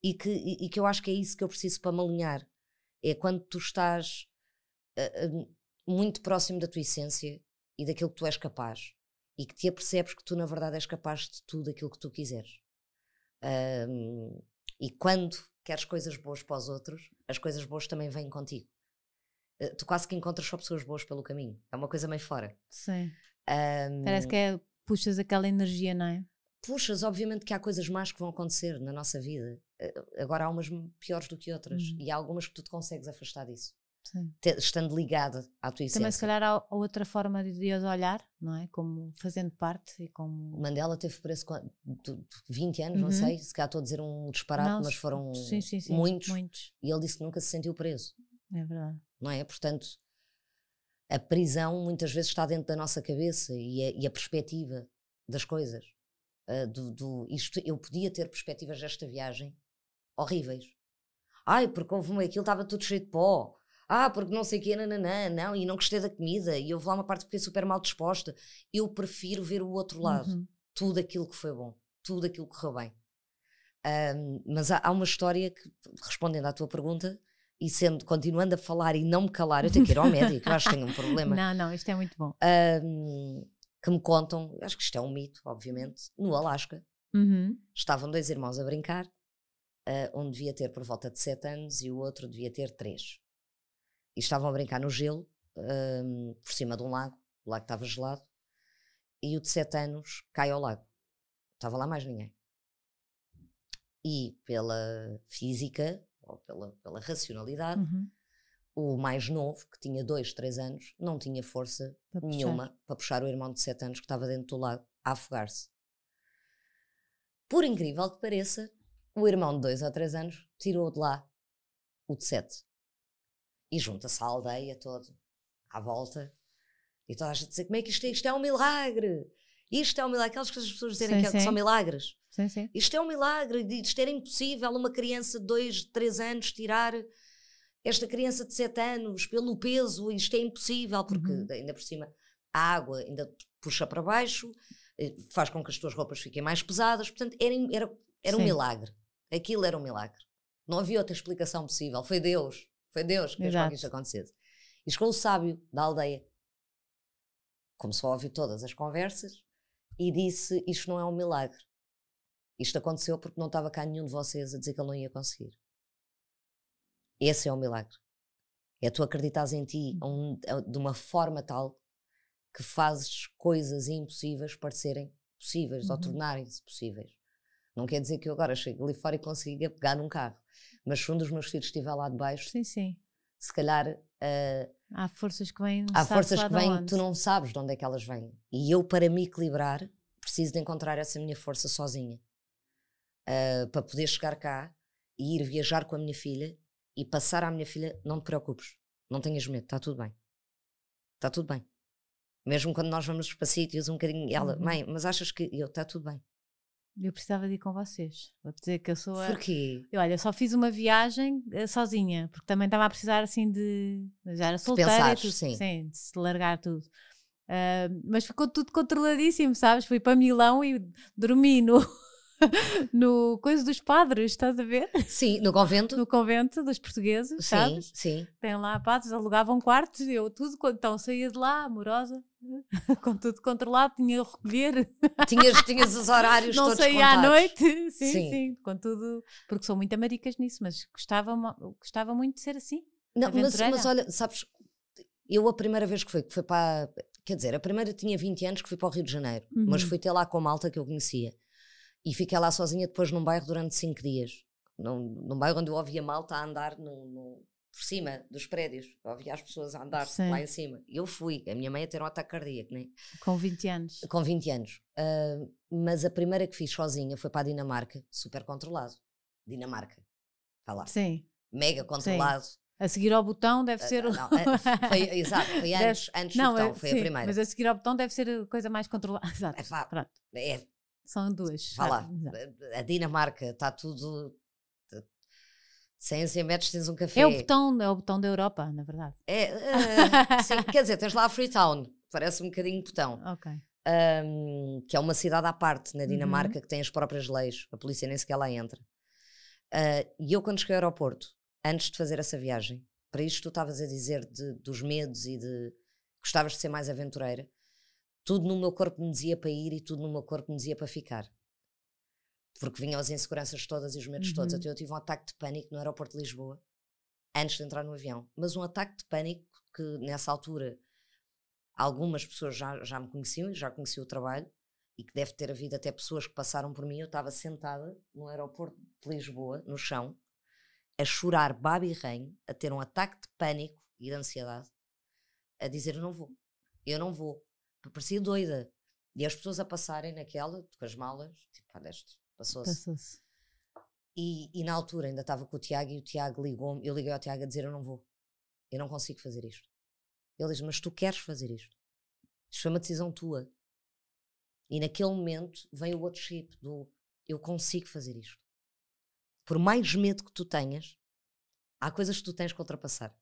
e que, e, e que eu acho que é isso que eu preciso para me alinhar. É quando tu estás uh, uh, muito próximo da tua essência e daquilo que tu és capaz e que te apercebes que tu, na verdade, és capaz de tudo aquilo que tu quiseres. Um, e quando queres coisas boas para os outros, as coisas boas também vêm contigo. Eh, tu quase que encontras só pessoas boas pelo caminho. É uma coisa meio fora. Sim. Um, Parece que é, puxas aquela energia, não é? Puxas, obviamente que há coisas más que vão acontecer na nossa vida. Eh, agora há umas piores do que outras uhum. e há algumas que tu te consegues afastar disso estando ligado à tua essência. Também se calhar há outra forma de Deus olhar, não é? Como fazendo parte e como... Mandela teve preso 20 anos, uhum. não sei, se calhar estou a dizer um disparate, não, mas foram sim, sim, sim, muitos, muitos, E ele disse que nunca se sentiu preso. É verdade. Não é? Portanto, a prisão muitas vezes está dentro da nossa cabeça e a, é, e a perspectiva das coisas. Uh, do, do, isto, eu podia ter perspectivas desta viagem horríveis. Ai, porque houve aquilo estava tudo cheio de pó ah, porque não sei o quê, nananã, não, e não gostei da comida, e houve lá uma parte que fiquei super mal disposta. Eu prefiro ver o outro lado, uhum. tudo aquilo que foi bom, tudo aquilo que correu bem. Um, mas há, há, uma história que, respondendo à tua pergunta, e sendo, continuando a falar e não me calar, eu tenho que ir ao médico, eu acho que tenho um problema. Não, não, isto é muito bom. Um, que me contam, acho que isto é um mito, obviamente, no Alasca. Uhum. Estavam dois irmãos a brincar, uh, um devia ter por volta de 7 anos e o outro devia ter 3 e estavam a brincar no gelo, um, por cima de um lago, o lago estava gelado, e o de 7 anos cai ao lago. Estava lá mais ninguém. E pela física, ou pela, pela racionalidade, uhum. o mais novo, que tinha 2, 3 anos, não tinha força para nenhuma puxar. para puxar o irmão de 7 anos que estava dentro do lago a afogar-se. Por incrível que pareça, o irmão de 2 ou 3 anos tirou de lá o de 7. E junta-se a aldeia toda, à volta, e toda a gente dizer como é que isto é? Isto é um milagre! Isto é um milagre. Aquelas que as pessoas dizem que, são milagres. Sim, sim. Isto é um milagre. Isto era impossível uma criança de 2, 3 anos tirar esta criança de 7 anos pelo peso. Isto é impossível, porque uhum. ainda por cima a água ainda puxa para baixo, eh, faz com que as tuas roupas fiquem mais pesadas. Portanto, era, era, era um milagre. Aquilo era um milagre. Não havia outra explicação possível. Foi Deus. Foi Deus que fez para que isto acontecesse. E chegou o sábio da aldeia. Começou a ouvir todas as conversas e disse: Isto não é um milagre. Isto aconteceu porque não estava cá nenhum de vocês a dizer que ele não ia conseguir. Esse é o um milagre. É tu acreditares em ti um, de uma forma tal que fazes coisas impossíveis parecerem possíveis uhum. ou tornarem-se possíveis. Não quer dizer que eu agora chegue ali fora e consiga pegar num carro. Mas se um dos meus filhos estiver lá de baixo, sim, sim. se calhar. Uh, há forças que vêm. Há forças que vêm, tu não sabes de onde é que elas vêm. E eu, para me equilibrar, preciso de encontrar essa minha força sozinha. Uh, para poder chegar cá e ir viajar com a minha filha e passar à minha filha: não te preocupes, não tenhas medo, está tudo bem. Está tudo bem. Mesmo quando nós vamos para sítios um bocadinho, ela, uhum. mãe, mas achas que eu, está tudo bem eu precisava de ir com vocês. Vou dizer que eu sou. A... Porquê? Eu, olha, só fiz uma viagem eh, sozinha, porque também estava a precisar assim de. Já era solteira, pensar, tudo, sim. sim. de se largar tudo. Uh, mas ficou tudo controladíssimo, sabes? Fui para Milão e dormi no, no coisa dos padres, estás a ver? Sim, no convento. No convento dos portugueses, sim, sabes? Sim, Tem lá padres, alugavam quartos, eu tudo, então saía de lá, amorosa, com tudo controlado, tinha de recolher. Tinhas, tinhas os horários Não todos saía à noite, sim, sim, sim, com tudo, porque sou muito amaricas nisso, mas gostava, gostava muito de ser assim. Não, mas, mas olha, sabes, eu a primeira vez que fui, que foi para, quer dizer, a primeira tinha 20 anos que fui para o Rio de Janeiro, uhum. mas fui ter lá com uma alta que eu conhecia. E fiquei lá sozinha depois num bairro durante cinco dias. Num, num bairro onde eu ouvia malta a andar no, no, por cima dos prédios. Eu ouvia as pessoas a andar Sim. lá em cima. Eu fui. A minha mãe a ter um ataque cardíaco, né? Com 20 anos. Com 20 anos. Uh, mas a primeira que fiz sozinha foi para a Dinamarca, super controlado. Dinamarca. Está lá. Sim. Mega controlado. Sim. A seguir ao botão deve ah, ser. Uh, não, é, foi, exato, foi antes, deve, antes não, do botão, é, foi sim, a primeira. Mas a seguir ao botão deve ser a coisa mais controlada. Exato. É, pá, Pronto. É, são duas. Vá lá. A Dinamarca está tudo. Sem 100 metros tens um café. É o botão, é o botão da Europa, na verdade. É, uh, sim, quer dizer, tens lá a Freetown, parece um bocadinho botão. Ok. Um, que é uma cidade à parte na uhum. Dinamarca uhum. que tem as próprias leis, a polícia nem sequer lá entra. Uh, e eu, quando cheguei ao aeroporto, antes de fazer essa viagem, para isto tu estavas a dizer de, dos medos e de gostavas de ser mais aventureira, tudo no meu corpo me dizia para ir e tudo no meu corpo me dizia para ficar. Porque vinham as inseguranças todas e os medos uhum. todos. Então, até eu tive um ataque de pânico no aeroporto de Lisboa, antes de entrar no avião. Mas um ataque de pânico que, nessa altura, algumas pessoas já, já me conheciam e já conheciam o trabalho e que deve ter havido até pessoas que passaram por mim. Eu estava sentada no aeroporto de Lisboa, no chão, a chorar babi e a ter um ataque de pânico e de ansiedade, a dizer: não vou, eu não vou, parecia doida. E as pessoas a passarem naquela, com as malas, tipo, ah, deste, passou-se. Passou-se. E, e, na altura ainda estava com o Tiago e o Tiago ligou-me. Eu liguei ao Tiago a dizer: Eu não vou, eu não consigo fazer isto. Ele diz: Mas tu queres fazer isto? Isto foi uma decisão tua. E naquele momento vem o outro chip do eu consigo fazer isto. Por mais medo que tu tenhas, há coisas que tu tens que ultrapassar.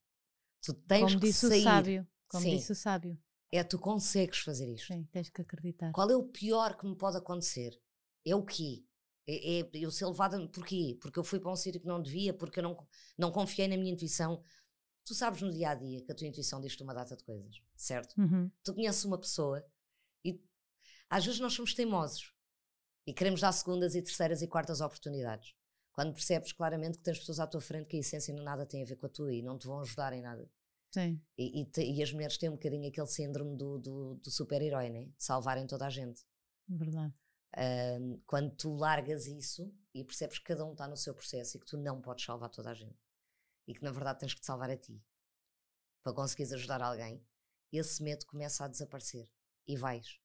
Tu tens Como que disse sair. O sábio. Como Sim. disse o sábio é tu consegues fazer isto. Sim, tens que acreditar. Qual é o pior que me pode acontecer? É o quê? É, é, eu ser levada porquê? Porque eu fui para um sítio que não devia, porque eu não, não confiei na minha intuição. Tu sabes no dia a dia que a tua intuição diz-te uma data de coisas, certo? Uhum. Tu conheces uma pessoa e às vezes nós somos teimosos e queremos dar segundas e terceiras e quartas oportunidades. Quando percebes claramente que tens pessoas à tua frente que a essência não nada tem a ver com a tua e não te vão ajudar em nada. Sim. E, e, e, as mulheres têm um bocadinho aquele síndrome do, do, do super-herói, né? Salvarem toda a gente. Verdade. Um, quando tu largas isso e percebes que cada um está no seu processo e que tu não podes salvar toda a gente e que na verdade tens que te salvar a ti para conseguires ajudar alguém, esse medo começa a desaparecer e vais.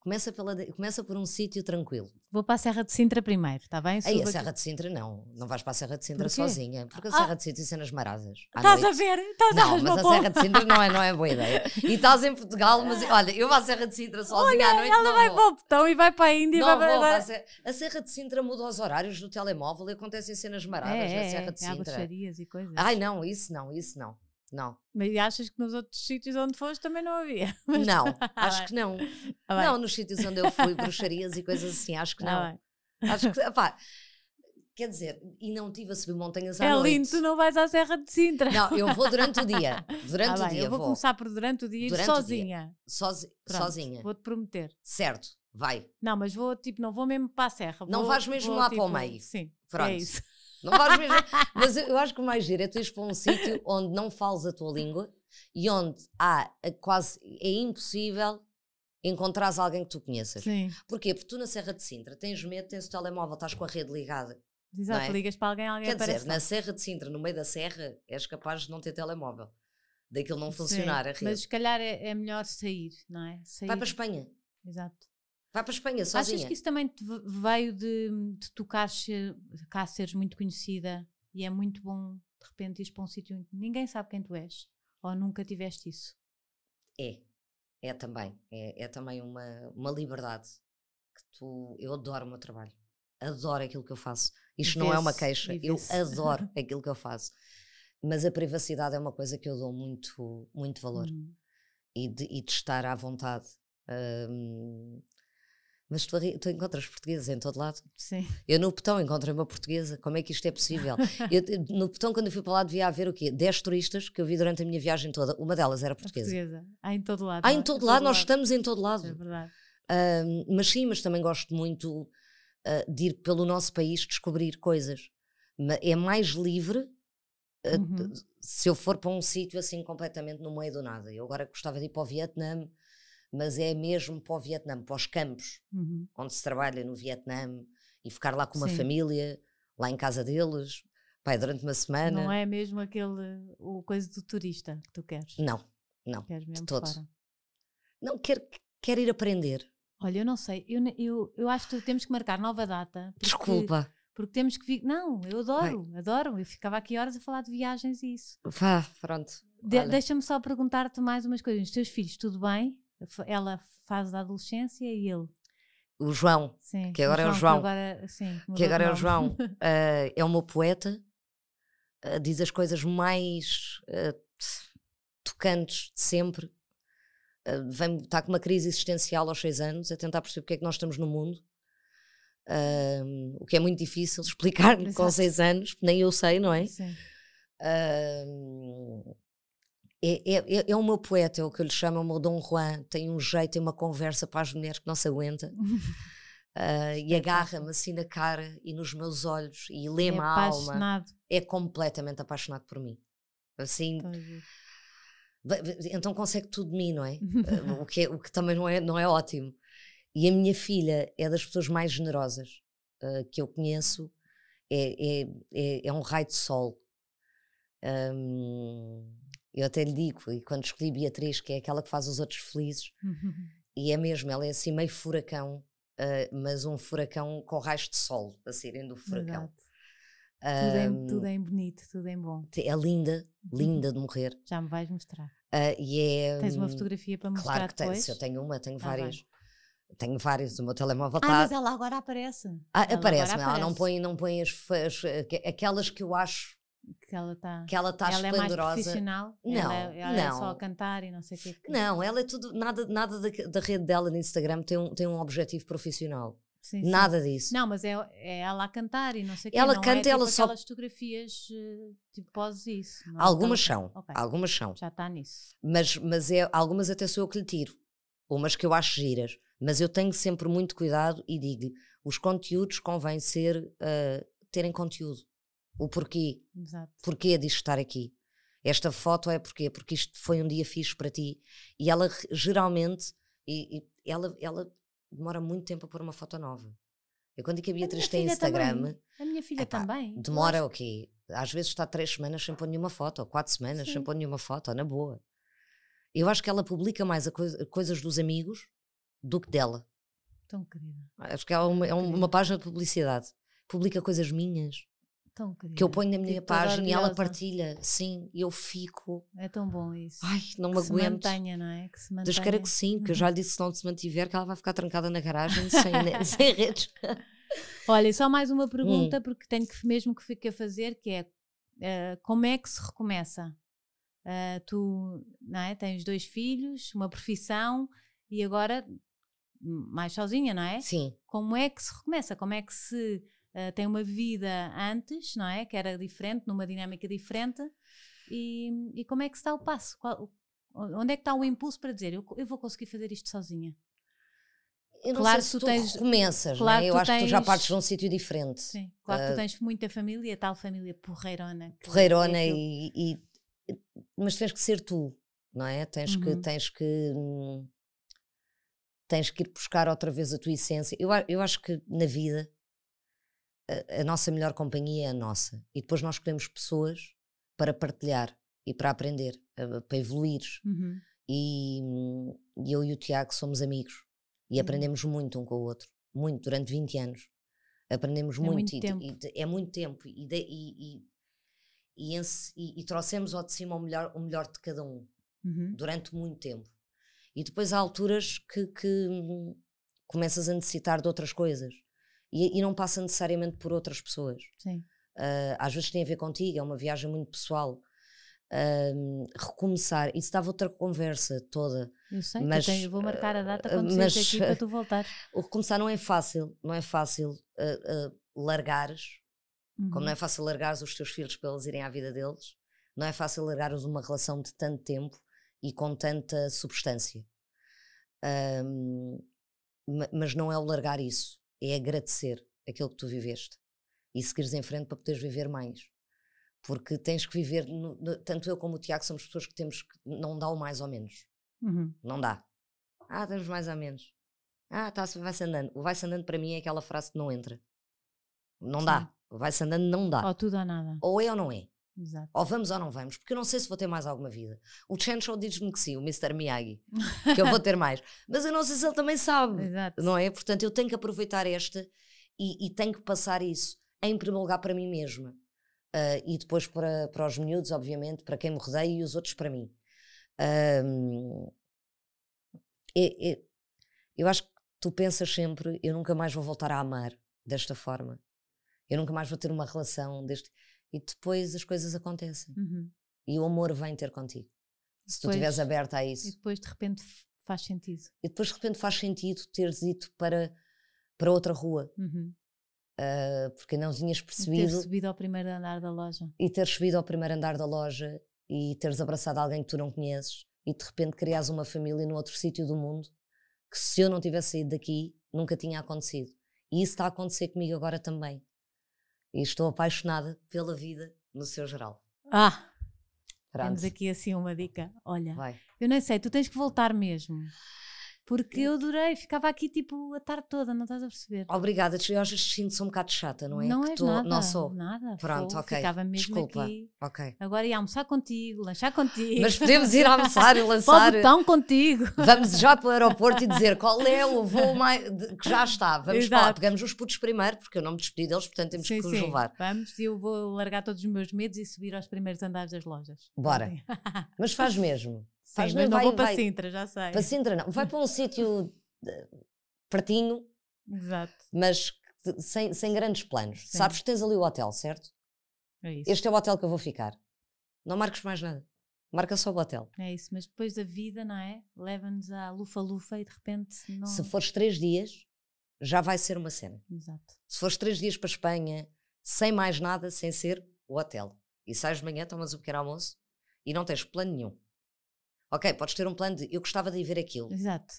Começa, pela, começa por um sítio tranquilo. Vou para a Serra de Sintra primeiro, está bem? Aí, a Serra aqui. de Sintra não. Não vais para a Serra de Sintra por sozinha. Porque a ah, Serra ah. de Sintra isso é nas marasas. Estás a ver? Estás não, ver mas a Serra de Sintra não é, não é boa ideia. E estás em Portugal, mas olha, eu vou à Serra de Sintra sozinha olha, à noite. Ela vai vou. para o botão e vai para a Índia. Não e vai, vou, vai, vai. A Serra de Sintra muda os horários do telemóvel e acontecem cenas maradas é, na é, Serra de Sintra. Há e coisas. Ai não, isso não, isso não. Não. Mas achas que nos outros sítios onde foste também não havia? Mas não, tá acho que não. Ah, não, nos sítios onde eu fui, bruxarias e coisas assim, acho que tá não. acho que, quer dizer, e não tive a subir montanhas à é noite. É lindo, tu não vais à Serra de Sintra. Não, eu vou durante o dia. Durante ah, o bem, dia. Eu vou, vou, começar por durante o dia durante sozinha. O dia. Sozi Pronto, sozinha. Vou-te prometer. Certo, vai. Não, mas vou, tipo, não vou mesmo para a Serra. Não vou, vais mesmo vou, lá tipo, para o tipo, meio. Sim. É Pronto. É isso. Não vais mesmo. Mas eu acho que o mais giro é tu ires para um sítio onde não falas a tua língua e onde há eh, quase. É impossível encontrares alguém que tu conheças. Sim. Porquê? Porque tu na Serra de Sintra tens medo, tens o telemóvel, estás com a rede ligada. Exato, é? ligas para alguém, alguém Quer aparece dizer, na Serra de Sintra, no meio da serra, és capaz de não ter telemóvel. Daquilo não funcionar Sim, a rede. Mas se calhar é, é melhor sair, não é? Sair. Vai para a Espanha. Exato. Vai para a Espanha sozinha. Achas que isso também veio de, de tu cá, cá seres muito conhecida e é muito bom de repente ires para um sítio onde ninguém sabe quem tu és? Ou nunca tiveste isso? É, é também. É, é também uma, uma liberdade que tu. Eu adoro o meu trabalho. Adoro aquilo que eu faço. Isto não é uma queixa. Eu adoro aquilo que eu faço. Mas a privacidade é uma coisa que eu dou muito, muito valor. Hum. E, de, e de estar à vontade. Um, mas tu, tu, encontras portugueses em todo lado. Sim. Eu no Petão encontrei uma portuguesa. Como é que isto é possível? eu, no Petão, quando eu fui para lá, devia haver o quê? 10 turistas que eu vi durante a minha viagem toda. Uma delas era portuguesa. portuguesa. Há ah, em todo lado. Há ah, em é? todo, lado. Nós estamos em todo lado. É verdade. mas sim, mas também gosto muito uh, de ir pelo nosso país descobrir coisas. É mais livre uh, uhum. se eu for para um sítio assim completamente no meio do nada. Eu agora gostava de ir para o Vietnã mas é mesmo para o Vietnã, para os campos, uhum. onde se trabalha no Vietnã e ficar lá com uma Sim. família, lá em casa deles, pai, durante uma semana. Não é mesmo aquele, o coisa do turista que tu queres? Não, não, queres mesmo de todo. Para. Não, quero, quero ir aprender. Olha, eu não sei, eu, eu, eu acho que temos que marcar nova data. Porque, Desculpa. Porque temos que vir. Não, eu adoro, Vai. adoro. Eu ficava aqui horas a falar de viagens e isso. Vá, pronto. De, Deixa-me só perguntar-te mais umas coisas. Os teus filhos, tudo bem? ela faz da adolescência e ele. O João, sim, que agora o João, é o João. Que agora, sim, que agora é o João. Uh, é uma poeta, uh, diz as coisas mais uh, tocantes de sempre. vem, está com uma crise existencial aos seis anos, a tentar perceber porque é que nós estamos no mundo. o que é muito difícil explicar com seis anos, nem eu sei, não é? Sim. É, é, é o é meu poeta, é o que eu lhe chamo, é o meu Dom Juan. Tem um jeito, tem uma conversa para as mulheres que não se aguenta. Uh, e é agarra-me assim na cara e nos meus olhos e lê-me é a alma. É completamente apaixonado por mim. Assim. Tá então consegue tudo de mim, não é? Ah, o, que é o que também não é, não é ótimo. E a minha filha é das pessoas mais generosas uh, que eu conheço. É, é, é, é, um raio de sol. Um, eu até lhe digo, e quando escolhi Beatriz, que é aquela que faz os outros felizes, uhum. e é mesmo, ela é assim meio furacão, uh, mas um furacão com raios de sol a saírem do furacão. Um, tudo, é, tudo bonito, tudo é bom. É linda, linda de morrer. Já me vais mostrar. Uh, e é, Tens uma hum, fotografia para mostrar claro que depois? Tenho, se eu tenho uma, tenho ah, várias. Vai. Tenho vários, o meu telemóvel está. Ah, tá mas ela agora aparece. Ah, ela aparece, ela aparece. não põe, não põe as, as, aquelas que eu acho que ela está que ela está ela esplendorosa. É mais profissional? Não, ela, ela não. é, é só a cantar e não sei o Que... Não, ela é tudo, nada, nada da, da rede dela no Instagram tem um, tem um objetivo profissional. Sim, nada sim. disso. Não, mas é, é ela a cantar e não sei o que. Ela não é canta, tipo eh, tipo é, ela só. as fotografias tipo pós isso. Algumas são. Okay. Algumas são. Já está nisso. Mas, mas é, algumas até sou eu que lhe tiro. Umas que eu acho giras. Mas eu tenho sempre muito cuidado e digo-lhe: os conteúdos convém ser. Uh, terem conteúdo o porquê. Exato. Porquê de estar aqui. Esta foto é porquê? Porque isto foi um dia fixe para ti. E ela geralmente, e, e ela, ela demora muito tempo a pôr uma foto nova. Eu quando que a Beatriz tem Instagram. Também. A minha filha epá, também. Demora o okay. quê? Às vezes está três semanas sem pôr nenhuma foto, ou quatro semanas Sim. sem pôr nenhuma foto, na boa. Eu acho que ela publica mais coisa, coisas dos amigos do que dela. Tão querida. Acho que é uma, é uma página de publicidade. Publica coisas minhas, Tão querida. que eu ponho na minha tipo, página e ela partilha, sim, e eu fico. É tão bom isso. Ai, não que me aguento. Se mantenha, não é? Que se mantenha. Deus queira que sim, porque eu já disse se não se mantiver que ela vai ficar trancada na garagem sem, sem redes. Olha, só mais uma pergunta, hum. porque tenho que mesmo que fique a fazer, que é uh, como é que se recomeça? Uh, tu não é? tens dois filhos, uma profissão e agora mais sozinha, não é? Sim. Como é que se recomeça? Como é que se eh, tem uma vida antes, não é? Que era diferente, numa dinâmica diferente. E, e como é que está o passo? Qual, onde é que está o impulso para dizer eu, eu vou conseguir fazer isto sozinha? Eu não claro, sei se tu, tu tens, começas, é? claro, né? eu acho tens... que tu já partes de um sítio diferente. Sim, claro uh, que tu ah, tens muita família, tal família porreirona. Porreirona é e, e, Mas tens que ser tu, não é? Tens uhum. que. Tens que hum, tens que ir buscar outra vez a tua essência. Eu, eu acho que na vida a, nossa melhor companhia é a nossa. E depois nós escolhemos pessoas para partilhar e para aprender, para evoluir. Uhum. E, e, hum, eu e o Tiago somos amigos e uhum. aprendemos muito um com o outro, muito, durante 20 anos. Aprendemos é muito, muito e, tempo. E, é muito tempo e, de, e, trouxemos ao de cima o melhor, o melhor de cada um uhum. durante muito tempo. E depois há alturas que, que hum, começas a necessitar de outras coisas e, e não passa necessariamente por outras pessoas. Sim. Uh, às vezes tem a ver contigo, é uma viagem muito pessoal. Uh, recomeçar, isso estava outra conversa toda. Eu sei, mas, tens, vou marcar a data ah, quando mas, aqui para tu voltar. O recomeçar não é fácil, não é fácil uh, largares, uhum. como não uhum. é fácil largares os teus filhos para eles irem à vida deles, não é fácil largares uma relação de tanto tempo e com tanta substância. Um, mas não é o largar isso é agradecer aquilo que tu viveste e seguires em frente para poderes viver mais. Porque tens que viver, no, no, tanto eu como o Tiago somos pessoas que temos que não dá o mais ou menos. Uhum. Não dá. Ah, temos mais ou menos. Ah, tá, vai-se andando. O vai-se andando para mim é aquela frase que não entra. Não Sim. dá. O vai-se andando não dá. Ou tudo ou nada. Ou é ou não é. Exato. Ou vamos ou não vamos, porque eu não sei se vou ter mais alguma vida. O Chencho diz-me que sim, o Mr. Miyagi, que eu vou ter mais. Mas eu não sei se ele também sabe, Exato. não é? Portanto, eu tenho que aproveitar esta e, e tenho que passar isso, em primeiro lugar, para mim mesma. Uh, e depois para, para os miúdos, obviamente, para quem me rodeia e os outros para mim. Um, eu acho que tu pensas sempre, eu nunca mais vou voltar a amar desta forma. Eu nunca mais vou ter uma relação deste e depois as coisas acontecem. Uhum. E o amor vem ter contigo. se tu estiveres aberta a isso. E depois de repente faz sentido. E depois de repente faz sentido teres ido para, para outra rua. Uhum. Uh, porque não tinhas percebido. E ter subido ao primeiro andar da loja. E ter subido ao primeiro andar da loja e teres abraçado alguém que tu não conheces e de repente criares uma família no outro sítio do mundo que se eu não tivesse saído daqui nunca tinha acontecido. E isso está a acontecer comigo agora também e estou apaixonada pela vida no seu geral. Ah! Pronto. Temos aqui assim uma dica. Olha, Vai. eu nem sei, tu tens que voltar mesmo. Porque eu adorei, ficava aqui tipo a tarde toda, não estás a perceber? Obrigada, eu hoje sinto-se um bocado chata, não é? Não que és tô, nada, não sou. nada. Pronto, ok. Ficava mesmo Desculpa. aqui. Ok. Agora ia almoçar contigo, lanchar contigo. Mas podemos ir almoçar e lançar. Pode tão contigo. Vamos já para o aeroporto e dizer qual é o voo mais... que já está. Vamos Exato. para pegamos os putos primeiro, porque eu não me despedi deles, portanto temos sim, que os sim. levar. Vamos, e eu vou largar todos os meus medos e subir aos primeiros andares das lojas. Bora. Mas faz mesmo. Sim, mas não vai, vou para vai, Sintra, já sei. Para Sintra não, vai para um sítio eh, pertinho, Exato. mas sem, sem grandes planos. Sim. Sabes que tens ali o hotel, certo? É isso. Este é o hotel que eu vou ficar. Não marques mais nada. Marca só o hotel. É isso, mas depois a vida, não é? Leva-nos à lufa-lufa e de repente. Não... Se fores três dias, já vai ser uma cena. Exato. Se fores três dias para a Espanha, sem mais nada, sem ser o hotel, e sais de manhã, tomas o um pequeno almoço e não tens plano nenhum. Ok, podes ter um plano de eu gostava de ir ver aquilo. Exato.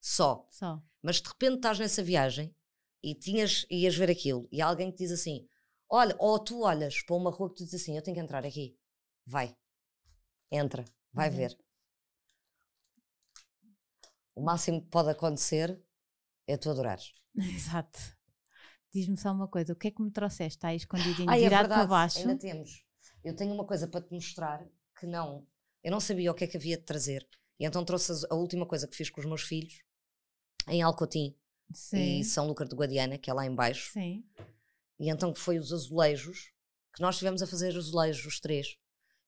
Só. Só. Mas de repente estás nessa viagem e tinhas, ias ver aquilo e alguém te diz assim: olha, ou tu olhas para uma rua que tu diz assim: eu tenho que entrar aqui. Vai. Entra. Vai uhum. ver. O máximo que pode acontecer é tu adorares. Exato. Diz-me só uma coisa: o que é que me trouxeste? Está aí escondidinho, Ai, virado é para baixo. Ainda temos. Eu tenho uma coisa para te mostrar que não eu não sabia o que é que havia de trazer. E então trouxe a última coisa que fiz com os meus filhos em Alcotim Sim. e São Lucas de Guadiana, que é lá embaixo. Sim. E então foi os azulejos que nós estivemos a fazer azulejos, os três.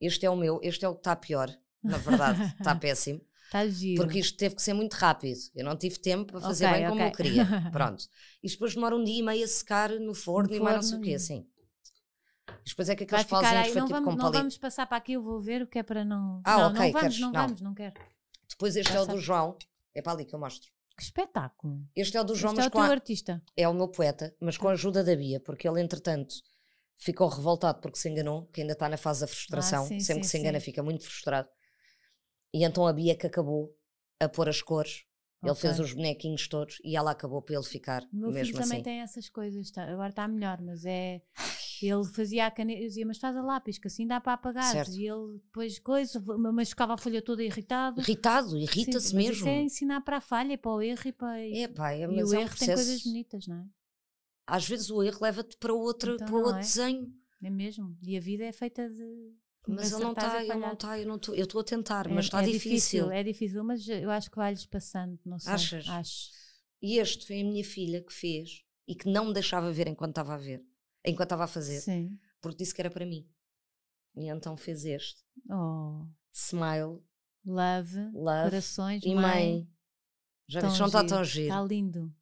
Este é o meu, este é o que está pior, na verdade, está péssimo. Está giro. Porque isto teve que ser muito rápido. Eu não tive tempo para fazer okay, bem como eu queria. Pronto. Isto depois demora um dia e meio a secar no forno, no e mais não sei o quê, assim. Depois é que aqueles é pauzinhos aí, foi não tipo vamos, com palito. Não vamos passar para aqui, eu vou ver o que é para não. Ah, não, ok. Não vamos, queres? não, vamos, não quero. Depois este Passa. é o do João. É para ali que eu mostro. Que espetáculo! Este é o do João, este mas é o teu a... artista. É o meu poeta, mas com a ah. ajuda da Bia, porque ele, entretanto, ficou revoltado porque se enganou, que ainda está na fase da frustração. Ah, sim, Sempre sim, que se engana, sim. fica muito frustrado. E então a Bia que acabou a pôr as cores ele okay. fez os bonequinhos todos e ela acabou para ele ficar meu mesmo filho também assim. também tem essas coisas, tá, agora está melhor, mas é ele fazia a caneta, eu dizia, mas faz a lápis, que assim dá para apagar. Certo. E ele depois coisa, mas ficava a folha toda irritado. Irritado, irrita-se mesmo. Isso é ensinar para a falha, para o erro e para. É, pá, é, mas e o é erro um processo... tem coisas bonitas, não é? Às vezes o erro leva-te para, outra, então, para outro é? desenho. É mesmo. E a vida é feita de. Mas ele não está, tá, ele não está, eu não estou, eu estou a tentar, é, mas está é difícil. difícil. É difícil, mas eu acho que vai-lhes passando, não sei. Achas? Acho. E este foi a minha filha que fez e que não me deixava ver enquanto estava a ver enquanto estava a fazer, Sim. porque disse que era para mim. E então fez este. Oh. Smile. Love. Love corações. E mãe. mãe. Já viste, não está giro. Está lindo.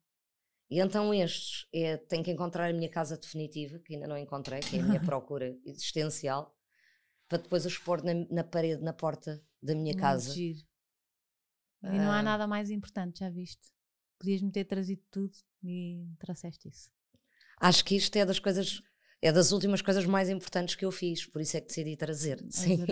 E então estes, é, tenho que encontrar a minha casa definitiva, que ainda não encontrei, que é a minha procura existencial, para depois os pôr na, na parede, na porta da minha Muito casa. Giro. E não há ah. nada mais importante, já viste? Podias-me ter trazido tudo e trouxeste isso acho que isto é das coisas, é das últimas coisas mais importantes que eu fiz, por isso é que decidi trazer. Sim.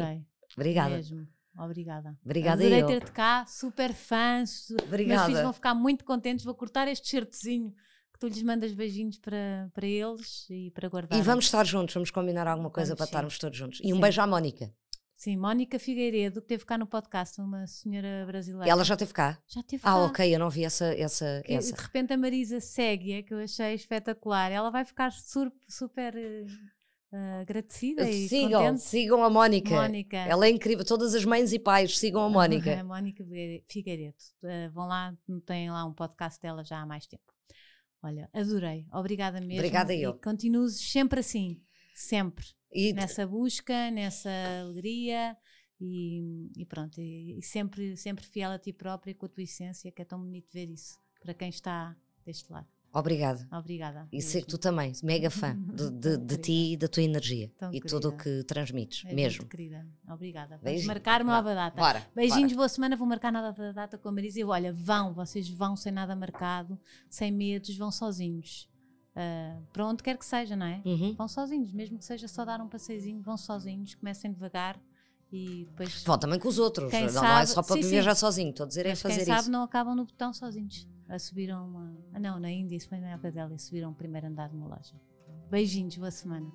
Obrigada. Mesmo. Obrigada. Obrigada Adorei ter-te cá, super fãs. Obrigada. Meus filhos vão ficar muito contentes, vou cortar este certezinho que tu lhes mandas beijinhos para, para eles e para guardar. E vamos estar juntos, vamos combinar alguma coisa vamos para sim. estarmos todos juntos. E sim. um beijo à Mónica. Sim, Mónica Figueiredo, que teve cá no podcast, uma senhora brasileira. Ela já teve cá? Já teve ah, cá. Ah, ok, eu não vi essa. essa, que, essa. De repente a Marisa Séguia, que eu achei espetacular, ela vai ficar sur, super uh, agradecida e sigam, contente. Sigam a Mónica. Mónica. Ela é incrível, todas as mães e pais sigam a Mónica. A Mónica Figueiredo. Uh, vão lá, têm lá um podcast dela já há mais tempo. Olha, adorei. Obrigada mesmo. Obrigada eu. E sempre assim sempre. E, nessa busca, nessa alegria e, e pronto. E, e, sempre, sempre fiel a ti própria com a tua essência, que é tão bonito ver isso para quem está deste lado. Obrigado. Obrigada. E sei que tu também, mega fã de, de, de ti e da tua energia Tão e querida. tudo o que transmites, é mesmo. Muito querida, obrigada. Vamos marcar uma nova data. Bora, Beijinhos, bora. boa semana. Vou marcar nova data com a Marisa. E olha, vão, vocês vão sem nada marcado, sem medos, vão sozinhos uh, para onde quer que seja, não é? Uhum. Vão sozinhos, mesmo que seja só dar um passeizinho, vão sozinhos, comecem devagar e depois. Vão também com os outros, não, sabe... não, é só para sim, viajar sim. sozinho, estou a dizer é Mas é fazer quem isso. Quem sabe não acabam no botão sozinhos. A subiram uma. Ah, não, na Índia, isso foi na época dela, e subiram o primeiro andar de uma loja. Beijinhos, boa semana.